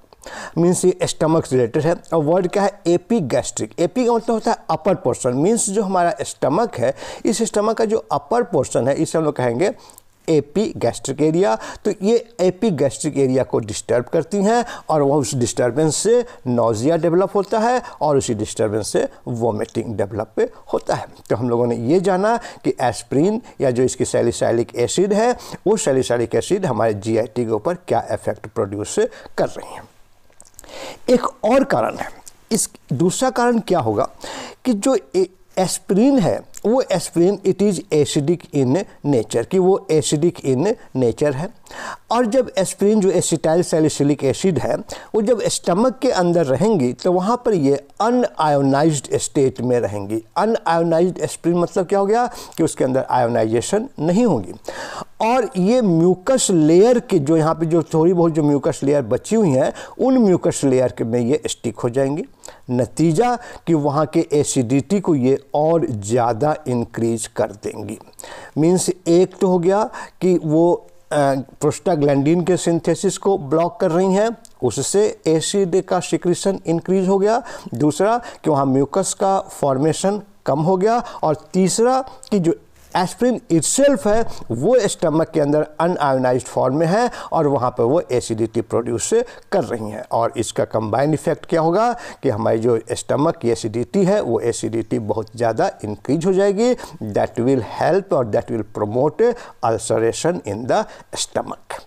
[SPEAKER 1] means ये स्टमक रिलेटेड है और वर्ड क्या है एपी गैस्ट्रिक एपी का मतलब होता है अपर पोर्शन मीन्स जो हमारा स्टमक है इस स्टमक का जो अपर पोर्शन है इसे हम लोग कहेंगे एपी गैस्ट्रिक एरिया तो ये एपी गैस्ट्रिक एरिया को डिस्टर्ब करती हैं और वह उस डिस्टर्बेंस से नोजिया डेवलप होता है और उसी डिस्टर्बेंस से वोमिटिंग डेवलप होता है तो हम लोगों ने ये जाना कि एस्प्रिन या जो इसकी सेलिसाइलिक एसिड है वो सेलिसाइलिक एसिड हमारे जी के ऊपर क्या इफेक्ट प्रोड्यूस कर रही हैं एक और कारण है इस दूसरा कारण क्या होगा कि जो ए, एस्प्रीन है वो aspirin it is acidic in nature कि वो एसिडिक इन नेचर है और जब एस्प्रीन जो एसिटाइल सेलिसिलिक एसिड है वो जब स्टमक के अंदर रहेंगी तो वहाँ पर ये अनआयोनाइज स्टेट में रहेंगी अनआयोनाइज एस्प्रीन मतलब क्या हो गया कि उसके अंदर आयोनाइजेशन नहीं होगी और ये म्यूकस लेयर के जो यहाँ पे जो थोड़ी बहुत जो म्यूकस लेयर बची हुई हैं उन म्यूकस लेयर के में ये स्टिक हो जाएंगी नतीजा कि वहाँ के एसिडिटी को ये और ज़्यादा इंक्रीज कर देंगी मीन्स एक तो हो गया कि वो प्रोस्टाग्लैंडिन के सिंथेसिस को ब्लॉक कर रही हैं उससे एसिड का सिक्रीशन इंक्रीज हो गया दूसरा कि वहाँ म्यूकस का फॉर्मेशन कम हो गया और तीसरा कि जो एस्प्रिन इट्सल्फ है वो स्टमक के अंदर अनआयोनाइज फॉर्म में है और वहाँ पर वो एसिडिटी प्रोड्यूस कर रही हैं और इसका कंबाइन इफेक्ट क्या होगा कि हमारी जो स्टमक की एसिडिटी है वो एसिडिटी बहुत ज़्यादा इंक्रीज हो जाएगी दैट विल हेल्प और that will promote ulceration in the stomach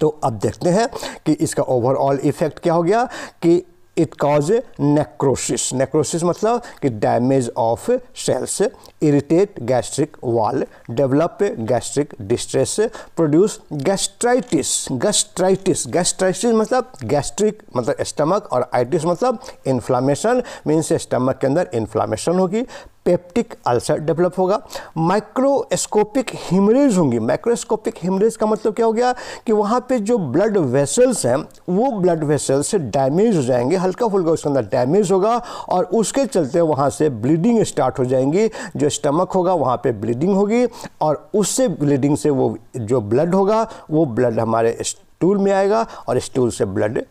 [SPEAKER 1] तो अब देखते हैं कि इसका ओवरऑल इफेक्ट क्या हो गया कि इट कॉज नेक्रोसिस नेक्रोसिस मतलब कि damage of cells irritate gastric wall develop gastric distress produce gastritis gastritis gastritis मतलब गैस्ट्रिक मतलब स्टमक और आइटिस मतलब इन्फ्लामेशन मीन्स स्टमक के अंदर इन्फ्लामेशन होगी पेप्टिक अल्सर डेवलप होगा माइक्रोस्कोपिक हिमरेज होंगी माइक्रोस्कोपिक हिमरेज का मतलब क्या हो गया कि वहाँ पे जो ब्लड वेसल्स हैं वो ब्लड वेसल्स से डैमेज हो जाएंगे हल्का फुल्का उसके अंदर डैमेज होगा और उसके चलते वहाँ से ब्लीडिंग स्टार्ट हो जाएंगी जो स्टमक होगा वहाँ पे ब्लीडिंग होगी और उससे ब्लीडिंग से वो जो ब्लड होगा वो ब्लड हमारे स्टूल में आएगा और स्टूल से ब्लड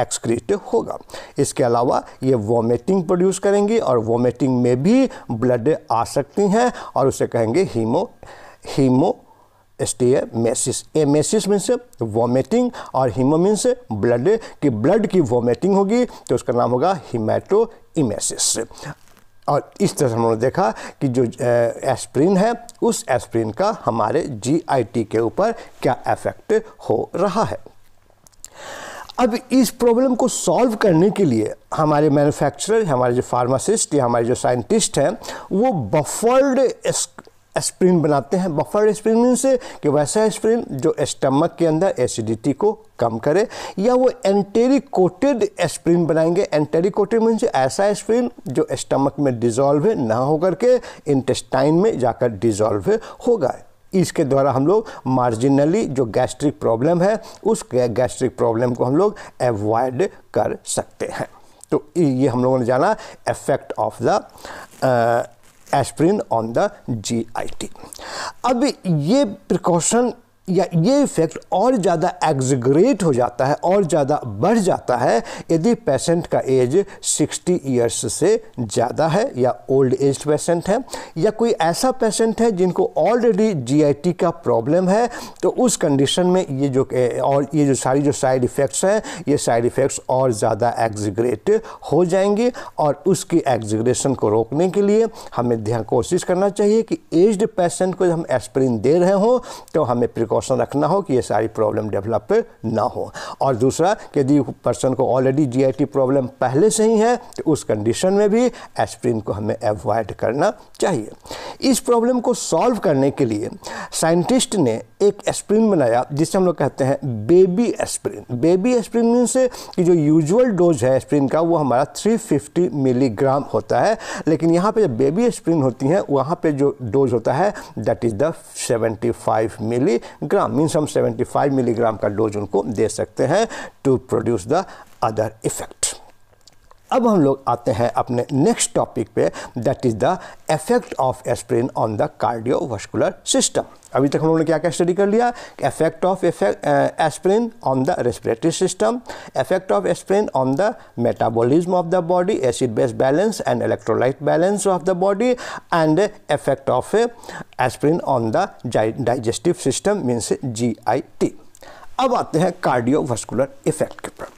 [SPEAKER 1] एक्सक्रीट होगा इसके अलावा ये वॉमिटिंग प्रोड्यूस करेंगी और वॉमिटिंग में भी ब्लड आ सकती हैं और उसे कहेंगे haemo haematemesis emesis means vomiting और हीमो मीन्स ब्लड की ब्लड की वॉमिटिंग होगी तो उसका नाम होगा हीमेटो इमेसिस और इस तरह से हमने देखा कि जो एस्प्रिन है उस एस्प्रिन का हमारे जीआईटी के ऊपर क्या इफेक्ट हो रहा है अब इस प्रॉब्लम को सॉल्व करने के लिए हमारे मैन्युफैक्चरर हमारे जो फार्मासिस्ट या हमारे जो साइंटिस्ट हैं वो बफर्ड एस्प्रिन बनाते हैं बफर्ड एस्प्रिन मीन से कि वैसा एस्प्रिन जो स्टमक के अंदर एसिडिटी को कम करे या वो एंटेरिकोटेड एस्प्रिन बनाएंगे एंटेरिकोटेड मीन से ऐसा एस्प्रिन जो स्टमक में डिजॉल्व है ना होकर के इंटेस्टाइन में जाकर डिजॉल्व होगा इसके द्वारा हम लोग मार्जिनली जो गैस्ट्रिक प्रॉब्लम है उस गैस्ट्रिक प्रॉब्लम को हम लोग एवॉयड कर सकते हैं तो ये हम लोगों ने जाना effect of the aspirin on the GIT अब ये प्रिकॉशन या ये इफ़ेक्ट और ज़्यादा एग्जग्रेट हो जाता है और ज़्यादा बढ़ जाता है यदि पेशेंट का एज 60 इयर्स से ज़्यादा है या ओल्ड एज पेशेंट है या कोई ऐसा पेशेंट है जिनको ऑलरेडी जीआईटी का प्रॉब्लम है तो उस कंडीशन में ये जो और ये जो सारी जो साइड इफ़ेक्ट्स हैं ये साइड इफ़ेक्ट्स और ज़्यादा एग्जग्रेट हो जाएंगे और उसकी एग्जग्रेशन को रोकने के लिए हमें ध्यान कोशिश करना चाहिए कि एज्ड पेशेंट को जब हम एस्प्रिन दे रहे हों तो हमें प्रिकॉ प्रिकॉशन रखना हो कि ये सारी प्रॉब्लम डेवलप ना हो और दूसरा यदि पर्सन को ऑलरेडी जीआईटी प्रॉब्लम पहले से ही है तो उस कंडीशन में भी एस्प्रिन को हमें एवॉइड करना चाहिए इस प्रॉब्लम को सॉल्व करने के लिए साइंटिस्ट ने एक एस्प्रिन बनाया जिसे हम लोग कहते हैं baby aspirin baby aspirin mean से कि जो यूजुअल डोज है एस्प्रिन का वो हमारा 350 मिलीग्राम होता है लेकिन यहाँ पे जो बेबी एस्प्रिन होती हैं वहाँ पे जो डोज होता है that is the 75 five milligram means हम 75 मिलीग्राम का डोज उनको दे सकते हैं to produce the other effect अब हम लोग आते हैं अपने नेक्स्ट टॉपिक पे that is the effect of aspirin on the cardiovascular system अभी तक हम लोगों ने क्या क्या स्टडी कर लिया effect of aspirin on the respiratory system effect of aspirin on the metabolism of the body acid base balance and electrolyte balance of the body and effect of aspirin on the digestive system means G I T अब आते हैं कार्डियोवास्कुलर इफेक्ट के ऊपर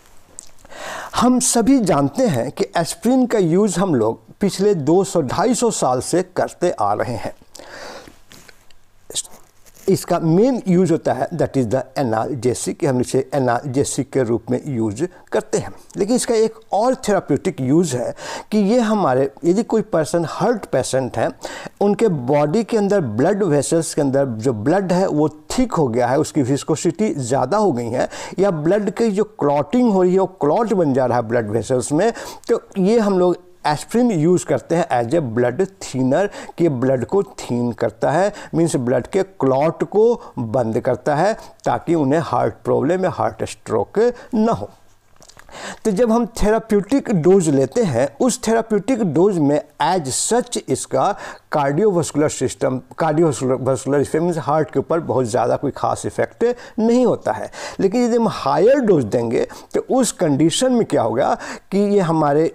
[SPEAKER 1] हम सभी जानते हैं कि एस्प्रिन का यूज़ हम लोग पिछले 200-250 साल से करते आ रहे हैं इसका मेन यूज होता है दैट इज़ द एनाल्जेसिक हम इसे जेसिक के रूप में यूज करते हैं लेकिन इसका एक और थेरापटिक यूज़ है कि ये हमारे यदि कोई पर्सन हर्ट पेशेंट है उनके बॉडी के अंदर ब्लड वेसल्स के अंदर जो ब्लड है वो ठीक हो गया है उसकी विस्कोसिटी ज़्यादा हो गई है या ब्लड की जो क्लॉटिंग हो रही है वो क्लॉट बन जा रहा है ब्लड वेसल्स में तो ये हम लोग एस्प्रिन यूज़ करते हैं एज ए ब्लड थीनर कि ब्लड को थीन करता है मीन्स ब्लड के क्लॉट को बंद करता है ताकि उन्हें हार्ट प्रॉब्लम या हार्ट स्ट्रोक ना हो तो जब हम थेराप्यूटिक डोज लेते हैं उस थेराप्यूटिक डोज में एज सच इसका cardiovascular system cardiovascular effect means heart के ऊपर बहुत ज़्यादा कोई खास इफेक्ट नहीं होता है लेकिन यदि हम हायर डोज देंगे तो उस कंडीशन में क्या होगा कि ये हमारे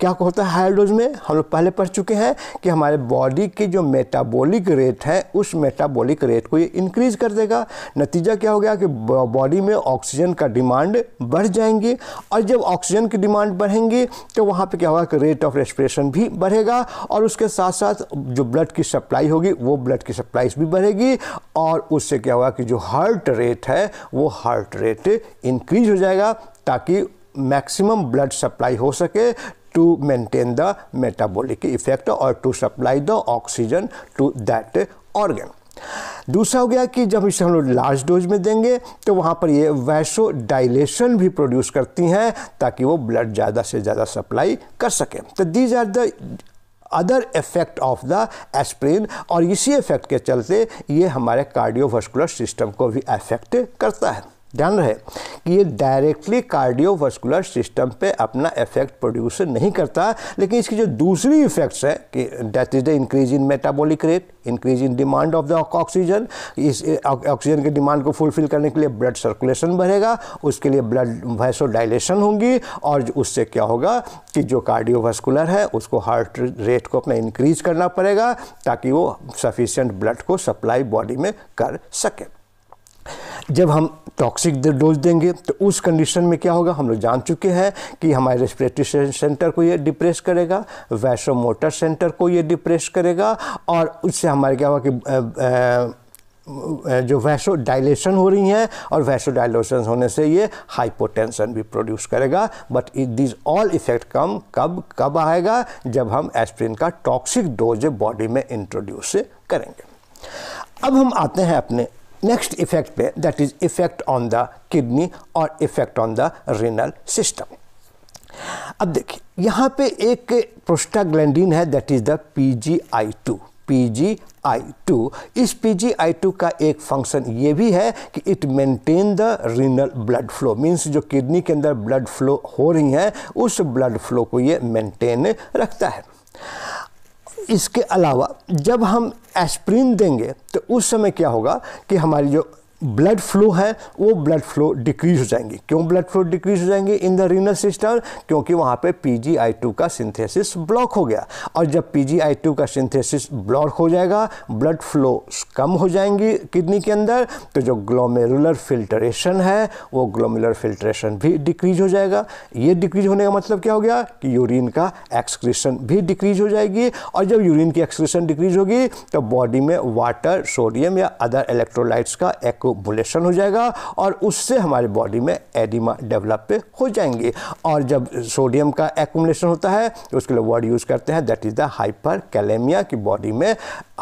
[SPEAKER 1] क्या होता है हायर डोज में हम लोग पहले पढ़ चुके हैं कि हमारे बॉडी के जो मेटाबॉलिक रेट है उस मेटाबॉलिक रेट को ये इंक्रीज कर देगा नतीजा क्या हो गया कि बॉडी में ऑक्सीजन का डिमांड बढ़ जाएंगे और जब ऑक्सीजन की डिमांड बढ़ेंगी तो वहाँ पे क्या होगा कि रेट ऑफ रेस्परेशन भी बढ़ेगा और उसके साथ साथ जो ब्लड की सप्लाई होगी वो ब्लड की सप्लाई भी बढ़ेगी और उससे क्या होगा कि जो हार्ट रेट है वो हार्ट रेट इंक्रीज हो जाएगा ताकि मैक्सिमम ब्लड सप्लाई हो सके to maintain the metabolic effect और to supply the oxygen to that organ. दूसरा हो गया कि जब इसे हम लोग लार्ज डोज में देंगे तो वहाँ पर ये वैसो डाइलेशन भी प्रोड्यूस करती हैं ताकि वो ब्लड ज़्यादा से ज़्यादा सप्लाई कर सकें तो these are the other effect of the aspirin और इसी इफेक्ट के चलते ये हमारे कार्डियोवास्कुलर सिस्टम को भी अफेक्ट करता है ध्यान रहे कि ये डायरेक्टली कार्डियोवास्कुलर सिस्टम पे अपना इफेक्ट प्रोड्यूस नहीं करता लेकिन इसकी जो दूसरी इफेक्ट्स है कि that is the increase in metabolic rate increase in demand of the oxygen इस ऑक्सीजन की डिमांड को फुलफिल करने के लिए ब्लड सर्कुलेशन बढ़ेगा उसके लिए ब्लड वैसो डायलेशन होंगी और उससे क्या होगा कि जो कार्डियोवास्कुलर है उसको हार्ट रेट को अपना इंक्रीज करना पड़ेगा ताकि वो सफिशेंट ब्लड को सप्लाई बॉडी में कर सके जब हम टॉक्सिक डोज देंगे तो उस कंडीशन में क्या होगा हम लोग जान चुके हैं कि हमारे रेस्पिरेटरी सेंटर को ये डिप्रेस करेगा मोटर सेंटर को ये डिप्रेस करेगा और उससे हमारे क्या होगा कि जो वैसो डायलेशन हो रही हैं और वैसो डायलेशन होने से ये हाइपोटेंशन भी प्रोड्यूस करेगा बट दिज ऑल इफेक्ट कम कब कब आएगा जब हम एस्प्रिन का टॉक्सिक डोज बॉडी में इंट्रोड्यूस करेंगे अब हम आते हैं अपने नेक्स्ट इफेक्ट पे that is effect on the kidney और effect on the renal system अब देखिए यहाँ पे एक प्रोस्टाग्लैंडिन है that is the P G I two P G I two इस पी जी आई टू का एक फंक्शन ये भी है कि it maintain the renal blood flow means जो किडनी के अंदर ब्लड फ्लो हो रही हैं उस ब्लड फ्लो को ये मेंटेन रखता है इसके अलावा जब हम एस्प्रिन देंगे तो उस समय क्या होगा कि हमारी जो ब्लड फ्लो है वो ब्लड फ्लो डिक्रीज हो जाएंगे क्यों ब्लड फ्लो डिक्रीज हो जाएंगे इन द रीनल सिस्टम क्योंकि वहाँ पे पी का सिंथेसिस ब्लॉक हो गया और जब पी का सिंथेसिस ब्लॉक हो जाएगा ब्लड फ्लो कम हो जाएंगी किडनी के अंदर तो जो ग्लोमेरुलर फिल्ट्रेशन है वो ग्लोमेरुलर फिल्ट्रेशन भी डिक्रीज हो जाएगा ये डिक्रीज होने का मतलब क्या हो गया कि यूरिन का एक्सक्रीशन भी डिक्रीज हो जाएगी और जब यूरिन की एक्सक्रीशन डिक्रीज होगी तो बॉडी में वाटर सोडियम या अदर इलेक्ट्रोलाइट्स का एक को हो जाएगा और उससे हमारे बॉडी में एडिमा डेवलप हो जाएंगे और जब सोडियम का एकोमुलेशन होता है तो उसके लिए वर्ड यूज़ करते हैं that is the hyperkalaemia की बॉडी में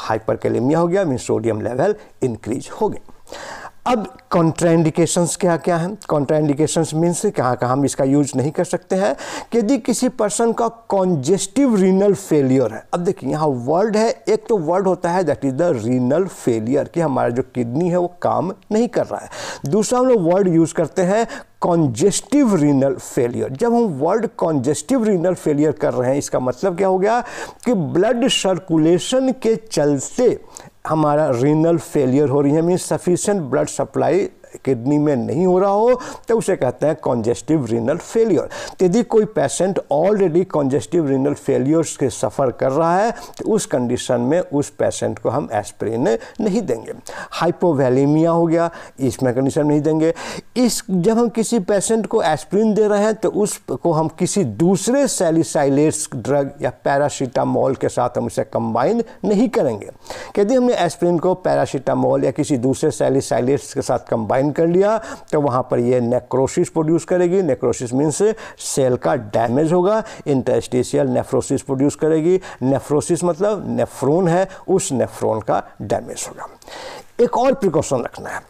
[SPEAKER 1] हाइपर कैलेमिया हो गया मीन सोडियम लेवल इंक्रीज हो गया अब कॉन्ट्राइंडिकेशंस क्या क्या हैं कॉन्ट्राइंडिकेशंस मीन्स कहाँ कहाँ हम इसका यूज नहीं कर सकते हैं यदि किसी पर्सन का कॉन्जेस्टिव रीनल फेलियर है अब देखिए यहाँ वर्ड है एक तो वर्ड होता है that is the renal failure कि हमारा जो किडनी है वो काम नहीं कर रहा है दूसरा हम लोग वर्ड यूज़ करते हैं कॉन्जेस्टिव रीनल फेलियर जब हम वर्ड कॉन्जेस्टिव रीनल फेलियर कर रहे हैं इसका मतलब क्या हो गया कि ब्लड सर्कुलेशन के चलते हमारा रीनल फेलियर हो रही है mean sufficient blood supply kidney में नहीं हो रहा हो तो उसे कहते हैं कॉन्जेस्टिव रीनल फेलियर यदि कोई patient already congestive renal failure के सफ़र कर रहा है तो उस कंडीशन में उस पेशेंट को हम एस्प्रिन नहीं देंगे हाइपोवेलीमिया हो गया इसमें कंडीशन नहीं देंगे इस जब हम किसी पेशेंट को एस्प्रिन दे रहे हैं तो उसको हम किसी दूसरे सेलिसाइलेट्स ड्रग या पैरासीटामोल के साथ हम उसे कंबाइन नहीं करेंगे यदि हमने एस्प्रिन को पैरासीटामोल या किसी दूसरे सेलिसाइलेट्स के साथ कंबाइन डिफाइन कर लिया तो वहाँ पर ये नेक्रोसिस प्रोड्यूस करेगी नेक्रोसिस मीन्स सेल का डैमेज होगा इंटेस्टिशियल नेफ्रोसिस प्रोड्यूस करेगी नेफ्रोसिस मतलब नेफ्रोन है उस नेफ्रोन का डैमेज होगा एक और प्रिकॉशन रखना है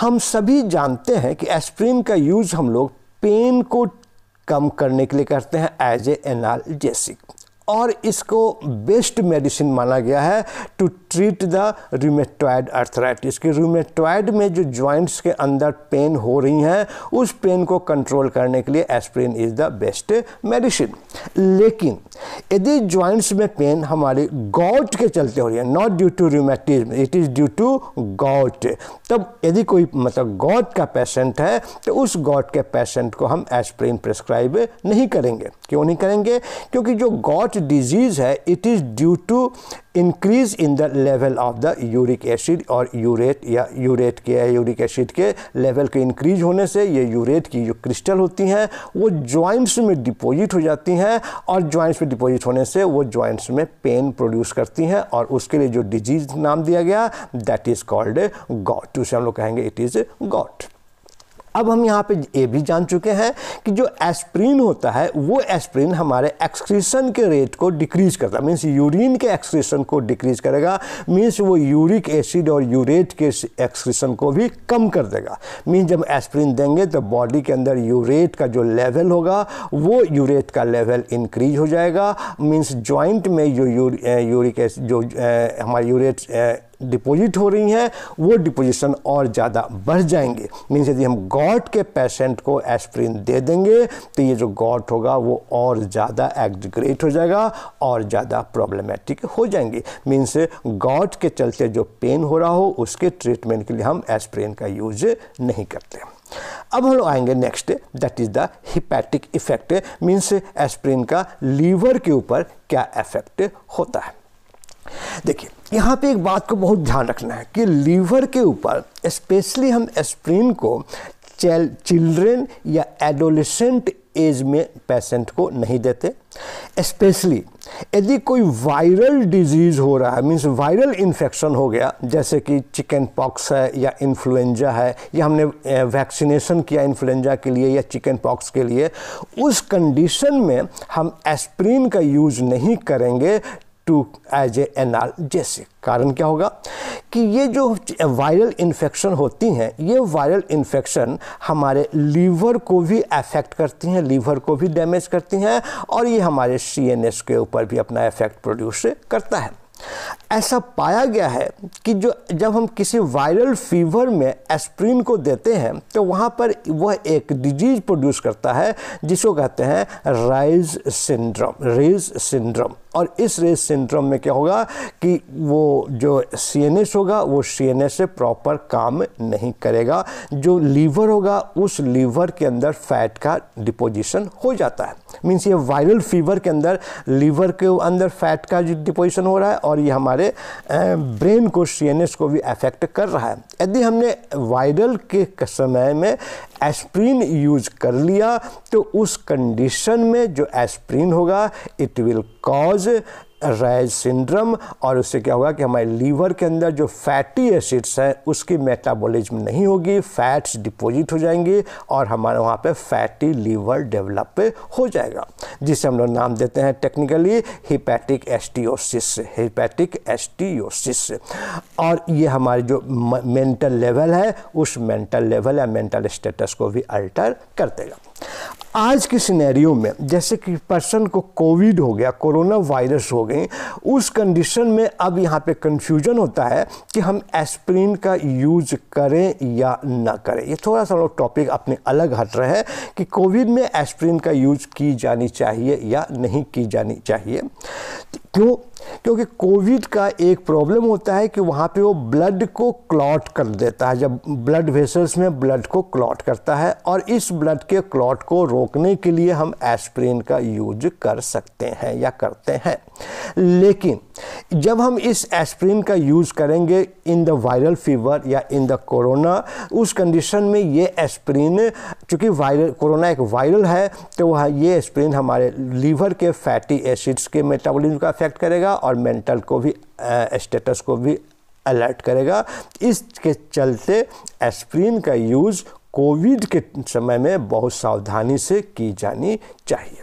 [SPEAKER 1] हम सभी जानते हैं कि एस्प्रिन का यूज़ हम लोग पेन को कम करने के लिए करते हैं एज ए एनाल्जेसिक और इसको बेस्ट मेडिसिन माना गया है to treat the rheumatoid arthritis कि रूमेटॉयड में जो जॉइंट्स के अंदर पेन हो रही हैं उस पेन को कंट्रोल करने के लिए aspirin is the best medicine लेकिन यदि जॉइंट्स में पेन हमारे गॉट के चलते हो रही है not due to rheumatism it is due to gout तब यदि कोई मतलब गॉट का पेशेंट है तो उस गॉट के पेशेंट को हम एस्प्रिन प्रेस्क्राइब नहीं करेंगे क्यों नहीं करेंगे क्योंकि जो गॉट डिजीज़ है it is due to increase in the level of the uric acid और यूरेट या यूरेट के यूरिक एसिड के लेवल के इंक्रीज होने से ये यूरेट की जो क्रिस्टल होती हैं वो जॉइंट्स में डिपॉजिट हो जाती हैं और जॉइंट्स में डिपॉजिट होने से वो जॉइंट्स में पेन प्रोड्यूस करती हैं और उसके लिए जो डिजीज़ नाम दिया गया दैट इज़ कॉल्ड गॉट उसे हम लोग कहेंगे इट इज़ गॉट अब हम यहाँ पे ये भी जान चुके हैं कि जो एस्प्रिन होता है वो एस्प्रिन हमारे एक्सक्रीशन के रेट को डिक्रीज करता है मीन्स यूरिन के एक्सक्रीशन को डिक्रीज करेगा मीन्स वो यूरिक एसिड और यूरेट के एक्सक्रीशन को भी कम कर देगा मीन्स जब एस्प्रिन देंगे तो बॉडी के अंदर यूरेट का जो लेवल होगा वो यूरेट का लेवल इंक्रीज हो जाएगा मीन्स ज्वाइंट में जो यूरिक एसिड जो हमारे यूरेट डिपोजिट हो रही हैं वो डिपोजिशन और ज़्यादा बढ़ जाएंगे मीन्स यदि हम गॉट के पेशेंट को एस्प्रिन दे देंगे तो ये जो गॉट होगा वो और ज़्यादा एग्जग्रेट हो जाएगा और ज़्यादा प्रॉब्लमेटिक हो जाएंगे मीन्स गॉट के चलते जो पेन हो रहा हो उसके ट्रीटमेंट के लिए हम एस्प्रिन का यूज नहीं करते अब हम लोग आएंगे next that is the hepatic effect means aspirin का लीवर के ऊपर क्या इफेक्ट होता है देखिए यहाँ पे एक बात को बहुत ध्यान रखना है कि लीवर के ऊपर स्पेशली हम एस्प्रिन को चिल्ड्रेन या एडोलिसेंट एज में पेशेंट को नहीं देते स्पेशली यदि कोई वायरल डिजीज़ हो रहा है मीन्स वायरल इन्फेक्शन हो गया जैसे कि चिकन पॉक्स है या इन्फ्लुएंजा है या हमने वैक्सीनेशन किया इन्फ्लुएंजा के लिए या चिकन पॉक्स के लिए उस कंडीशन में हम एस्प्रिन का यूज़ नहीं करेंगे टू एज ए जैसे कारण क्या होगा कि ये जो वायरल इन्फेक्शन होती हैं ये वायरल इन्फेक्शन हमारे लीवर को भी अफेक्ट करती हैं लीवर को भी डैमेज करती हैं और ये हमारे सीएनएस के ऊपर भी अपना इफेक्ट प्रोड्यूस करता है ऐसा पाया गया है कि जो जब हम किसी वायरल फीवर में एस्प्रिन को देते हैं तो वहाँ पर वह एक डिजीज प्रोड्यूस करता है जिसको कहते हैं राइज सिंड्रोम रेज सिंड्रोम और इस रेस सिंड्रोम में क्या होगा कि वो जो सी होगा वो सी से प्रॉपर काम नहीं करेगा जो लीवर होगा उस लीवर के अंदर फैट का डिपोजिशन हो जाता है मीन्स ये वायरल फीवर के अंदर लीवर के अंदर फैट का डिपोजिशन हो रहा है और ये हमारे ब्रेन को सी को भी अफेक्ट कर रहा है यदि हमने वायरल के समय में एस्प्रीन यूज कर लिया तो उस कंडीशन में जो एस्प्रीन होगा it will cause Reye's syndrome और उससे क्या होगा कि हमारे लीवर के अंदर जो फैटी एसिड्स हैं उसकी मेटाबॉलिज्म नहीं होगी फैट्स डिपॉजिट हो जाएंगे और हमारे वहाँ पे फैटी लीवर डेवलप हो जाएगा जिसे हम लोग नाम देते हैं technically hepatic steatosis hepatic steatosis और ये हमारे जो मेंटल लेवल है उस मेंटल लेवल या मेंटल स्टेटस को भी अल्टर कर देगा आज के सिनेरियो में जैसे कि पर्सन को कोविड हो गया कोरोना वायरस हो गई उस कंडीशन में अब यहाँ पे कंफ्यूजन होता है कि हम एस्प्रिन का यूज करें या ना करें ये थोड़ा सा लोग टॉपिक अपने अलग हट रहे हैं कि कोविड में एस्प्रिन का यूज की जानी चाहिए या नहीं की जानी चाहिए क्यों क्योंकि कोविड का एक प्रॉब्लम होता है कि वहाँ पे वो ब्लड को क्लॉट कर देता है जब ब्लड वेसल्स में ब्लड को क्लॉट करता है और इस ब्लड के क्लॉट को रोकने के लिए हम एस्प्रिन का यूज कर सकते हैं या करते हैं लेकिन जब हम इस एस्प्रिन का यूज़ करेंगे इन द वायरल फीवर या इन द कोरोना उस कंडीशन में ये एस्प्रिन चूँकि वायरल कोरोना एक वायरल है तो वह ये एस्प्रिन हमारे लीवर के फैटी एसिड्स के मेटाबॉलिज्म का अफेक्ट करेगा करेगा और मेंटल को भी स्टेटस को भी अलर्ट करेगा इसके चलते एस्प्रिन का यूज़ कोविड के समय में बहुत सावधानी से की जानी चाहिए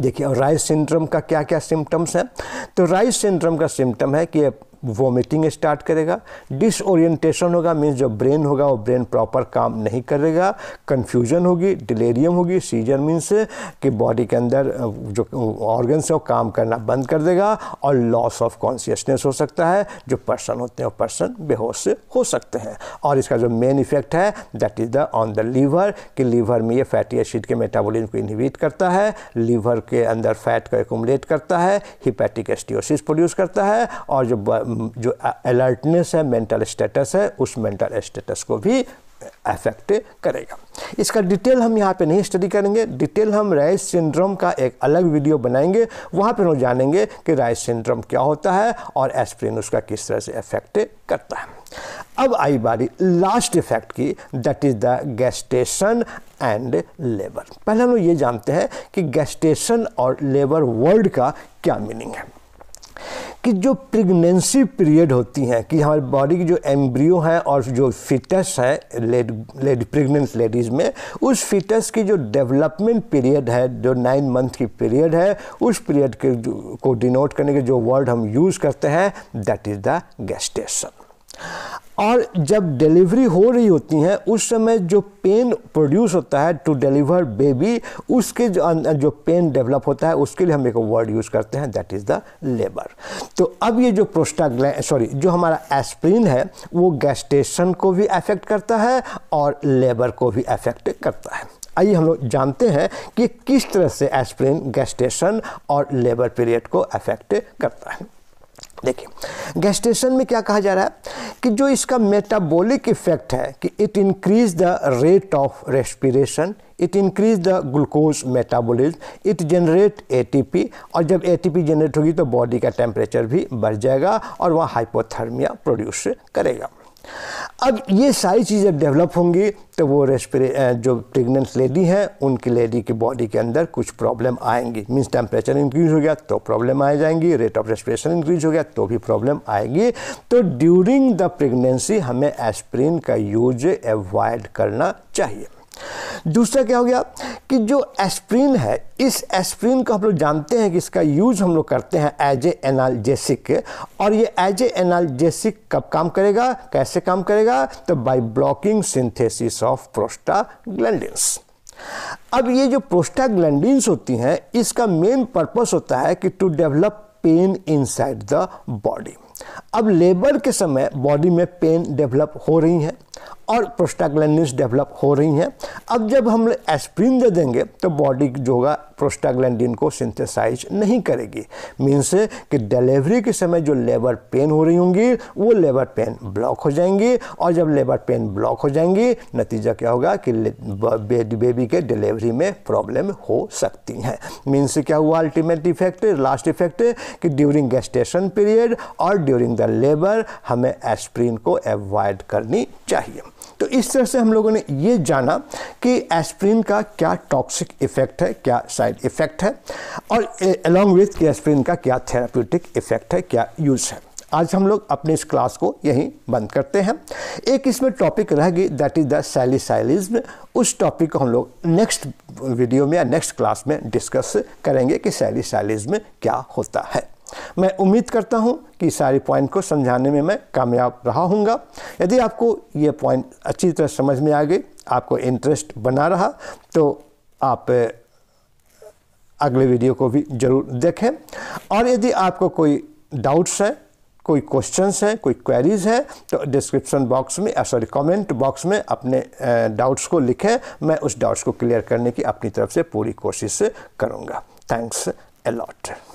[SPEAKER 1] देखिए और राइस सिंड्रोम का क्या क्या सिम्टम्स हैं तो राइस सिंड्रोम का सिम्टम है कि वोमिटिंग स्टार्ट करेगा डिसोरिएंटेशन होगा मीन्स जो ब्रेन होगा वो ब्रेन प्रॉपर काम नहीं करेगा कन्फ्यूजन होगी डिलेरियम होगी सीजर मीन्स कि बॉडी के अंदर जो ऑर्गन्स है वो काम करना बंद कर देगा और लॉस ऑफ कॉन्शियसनेस हो सकता है जो पर्सन होते हैं वो पर्सन बेहोश हो सकते हैं और इसका जो मेन इफेक्ट है that is the on the liver कि लीवर में ये फैटी एसिड के मेटाबोलिज्म को इनहिबिट करता है लीवर के अंदर फैट को एकुमलेट करता है हिपैटिक एस्टियोसिस प्रोड्यूस करता है और जो जो अलर्टनेस है मेंटल स्टेटस है उस मेंटल स्टेटस को भी अफेक्ट करेगा इसका डिटेल हम यहाँ पे नहीं स्टडी करेंगे डिटेल हम राइस सिंड्रोम का एक अलग वीडियो बनाएंगे वहाँ पे हम जानेंगे कि राइस सिंड्रोम क्या होता है और एस्प्रिन उसका किस तरह से इफेक्ट करता है अब आई बारी लास्ट इफेक्ट की that is the gestation and labour पहले हम लोग ये जानते हैं कि गैस्टेशन और लेबर वर्ड का क्या मीनिंग है कि जो प्रेगनेंसी पीरियड होती हैं कि हमारी बॉडी की जो एम्ब्रियो है और जो फिटस है लेड लेड प्रेगनेंट लेडीज़ में उस फिटस की जो डेवलपमेंट पीरियड है जो नाइन मंथ की पीरियड है उस पीरियड के को डिनोट करने के जो वर्ड हम यूज़ करते हैं दैट इज़ द गेस्टेशन और जब डिलीवरी हो रही होती हैं उस समय जो पेन प्रोड्यूस होता है टू डिलीवर बेबी उसके जो अं-, जो पेन डेवलप होता है उसके लिए हम एक वर्ड यूज़ करते हैं दैट इज़ द लेबर तो अब ये जो प्रोस्टाग्ल सॉरी जो हमारा एस्प्रिन है वो गैस्टेशन को भी अफेक्ट करता है और लेबर को भी अफेक्ट करता है आइए हम लोग जानते हैं कि किस तरह से एस्प्रिन गैस्टेशन और लेबर पीरियड को अफेक्ट करता है देखिए गैस्टेशन में क्या कहा जा रहा है कि जो इसका मेटाबॉलिक इफेक्ट है कि it increase the rate of respiration it increase the glucose metabolism it generate ATP और जब एटीपी जनरेट होगी तो बॉडी का टेम्परेचर भी बढ़ जाएगा और वह हाइपोथर्मिया प्रोड्यूस करेगा अब ये सारी चीज़ें डेवलप होंगी तो वो रेस्पिरे जो प्रेगनेंट लेडी हैं उनकी लेडी की बॉडी के अंदर कुछ प्रॉब्लम आएंगी मीन्स टेम्परेचर इंक्रीज हो गया तो प्रॉब्लम आ जाएंगी रेट ऑफ रेस्पिरेशन इंक्रीज हो गया तो भी प्रॉब्लम आएगी तो ड्यूरिंग द प्रेगनेंसी हमें एस्प्रिन का यूज एवॉयड करना चाहिए दूसरा क्या हो गया कि जो एस्प्रीन है इस एस्प्रीन को हम लोग जानते हैं कि इसका यूज हम लोग करते हैं एज ए एनाल्जेसिक और ये एज ए एनाल्जेसिक कब काम करेगा कैसे काम करेगा तो by blocking synthesis of prostaglandin अब ये जो प्रोस्टाग्लैंड होती हैं इसका मेन पर्पस होता है कि to develop pain inside the body अब लेबर के समय बॉडी में पेन डेवलप हो रही हैं और प्रोस्टाग्लैंडिन्स डेवलप हो रही हैं अब जब हम एस्प्रिन दे देंगे तो बॉडी जो होगा प्रोस्टाग्लैंडिन को सिंथेसाइज नहीं करेगी मीन्स कि डिलीवरी के समय जो लेबर पेन हो रही होंगी वो लेबर पेन ब्लॉक हो जाएंगी और जब लेबर पेन ब्लॉक हो जाएंगी नतीजा क्या होगा कि बेबी के डिलीवरी में प्रॉब्लम हो सकती हैं मीन्स क्या हुआ अल्टीमेट इफेक्ट लास्ट इफेक्ट कि ड्यूरिंग गेस्टेशन पीरियड और ड्यूरिंग द लेबर हमें एस्प्रिन को एवॉयड करनी चाहिए चाहिए तो इस तरह से हम लोगों ने ये जाना कि एस्प्रिन का क्या टॉक्सिक इफेक्ट है क्या साइड इफेक्ट है और अलॉन्ग विथ कि एस्प्रिन का क्या थेराप्यूटिक इफेक्ट है क्या यूज़ है आज हम लोग अपने इस क्लास को यहीं बंद करते हैं एक इसमें टॉपिक रह गई दैट इज़ द सैलिसाइलिज्म उस टॉपिक को हम लोग नेक्स्ट वीडियो में या नेक्स्ट क्लास में डिस्कस करेंगे कि सैलिसाइलिज्म क्या होता है मैं उम्मीद करता हूँ कि सारे पॉइंट को समझाने में मैं कामयाब रहा हूँ यदि आपको ये पॉइंट अच्छी तरह समझ में आ गए आपको इंटरेस्ट बना रहा तो आप अगले वीडियो को भी ज़रूर देखें और यदि आपको कोई डाउट्स हैं कोई क्वेश्चंस हैं कोई क्वेरीज है तो डिस्क्रिप्शन बॉक्स में सॉरी कमेंट बॉक्स में अपने डाउट्स को लिखें मैं उस डाउट्स को क्लियर करने की अपनी तरफ से पूरी कोशिश करूँगा थैंक्स अलॉट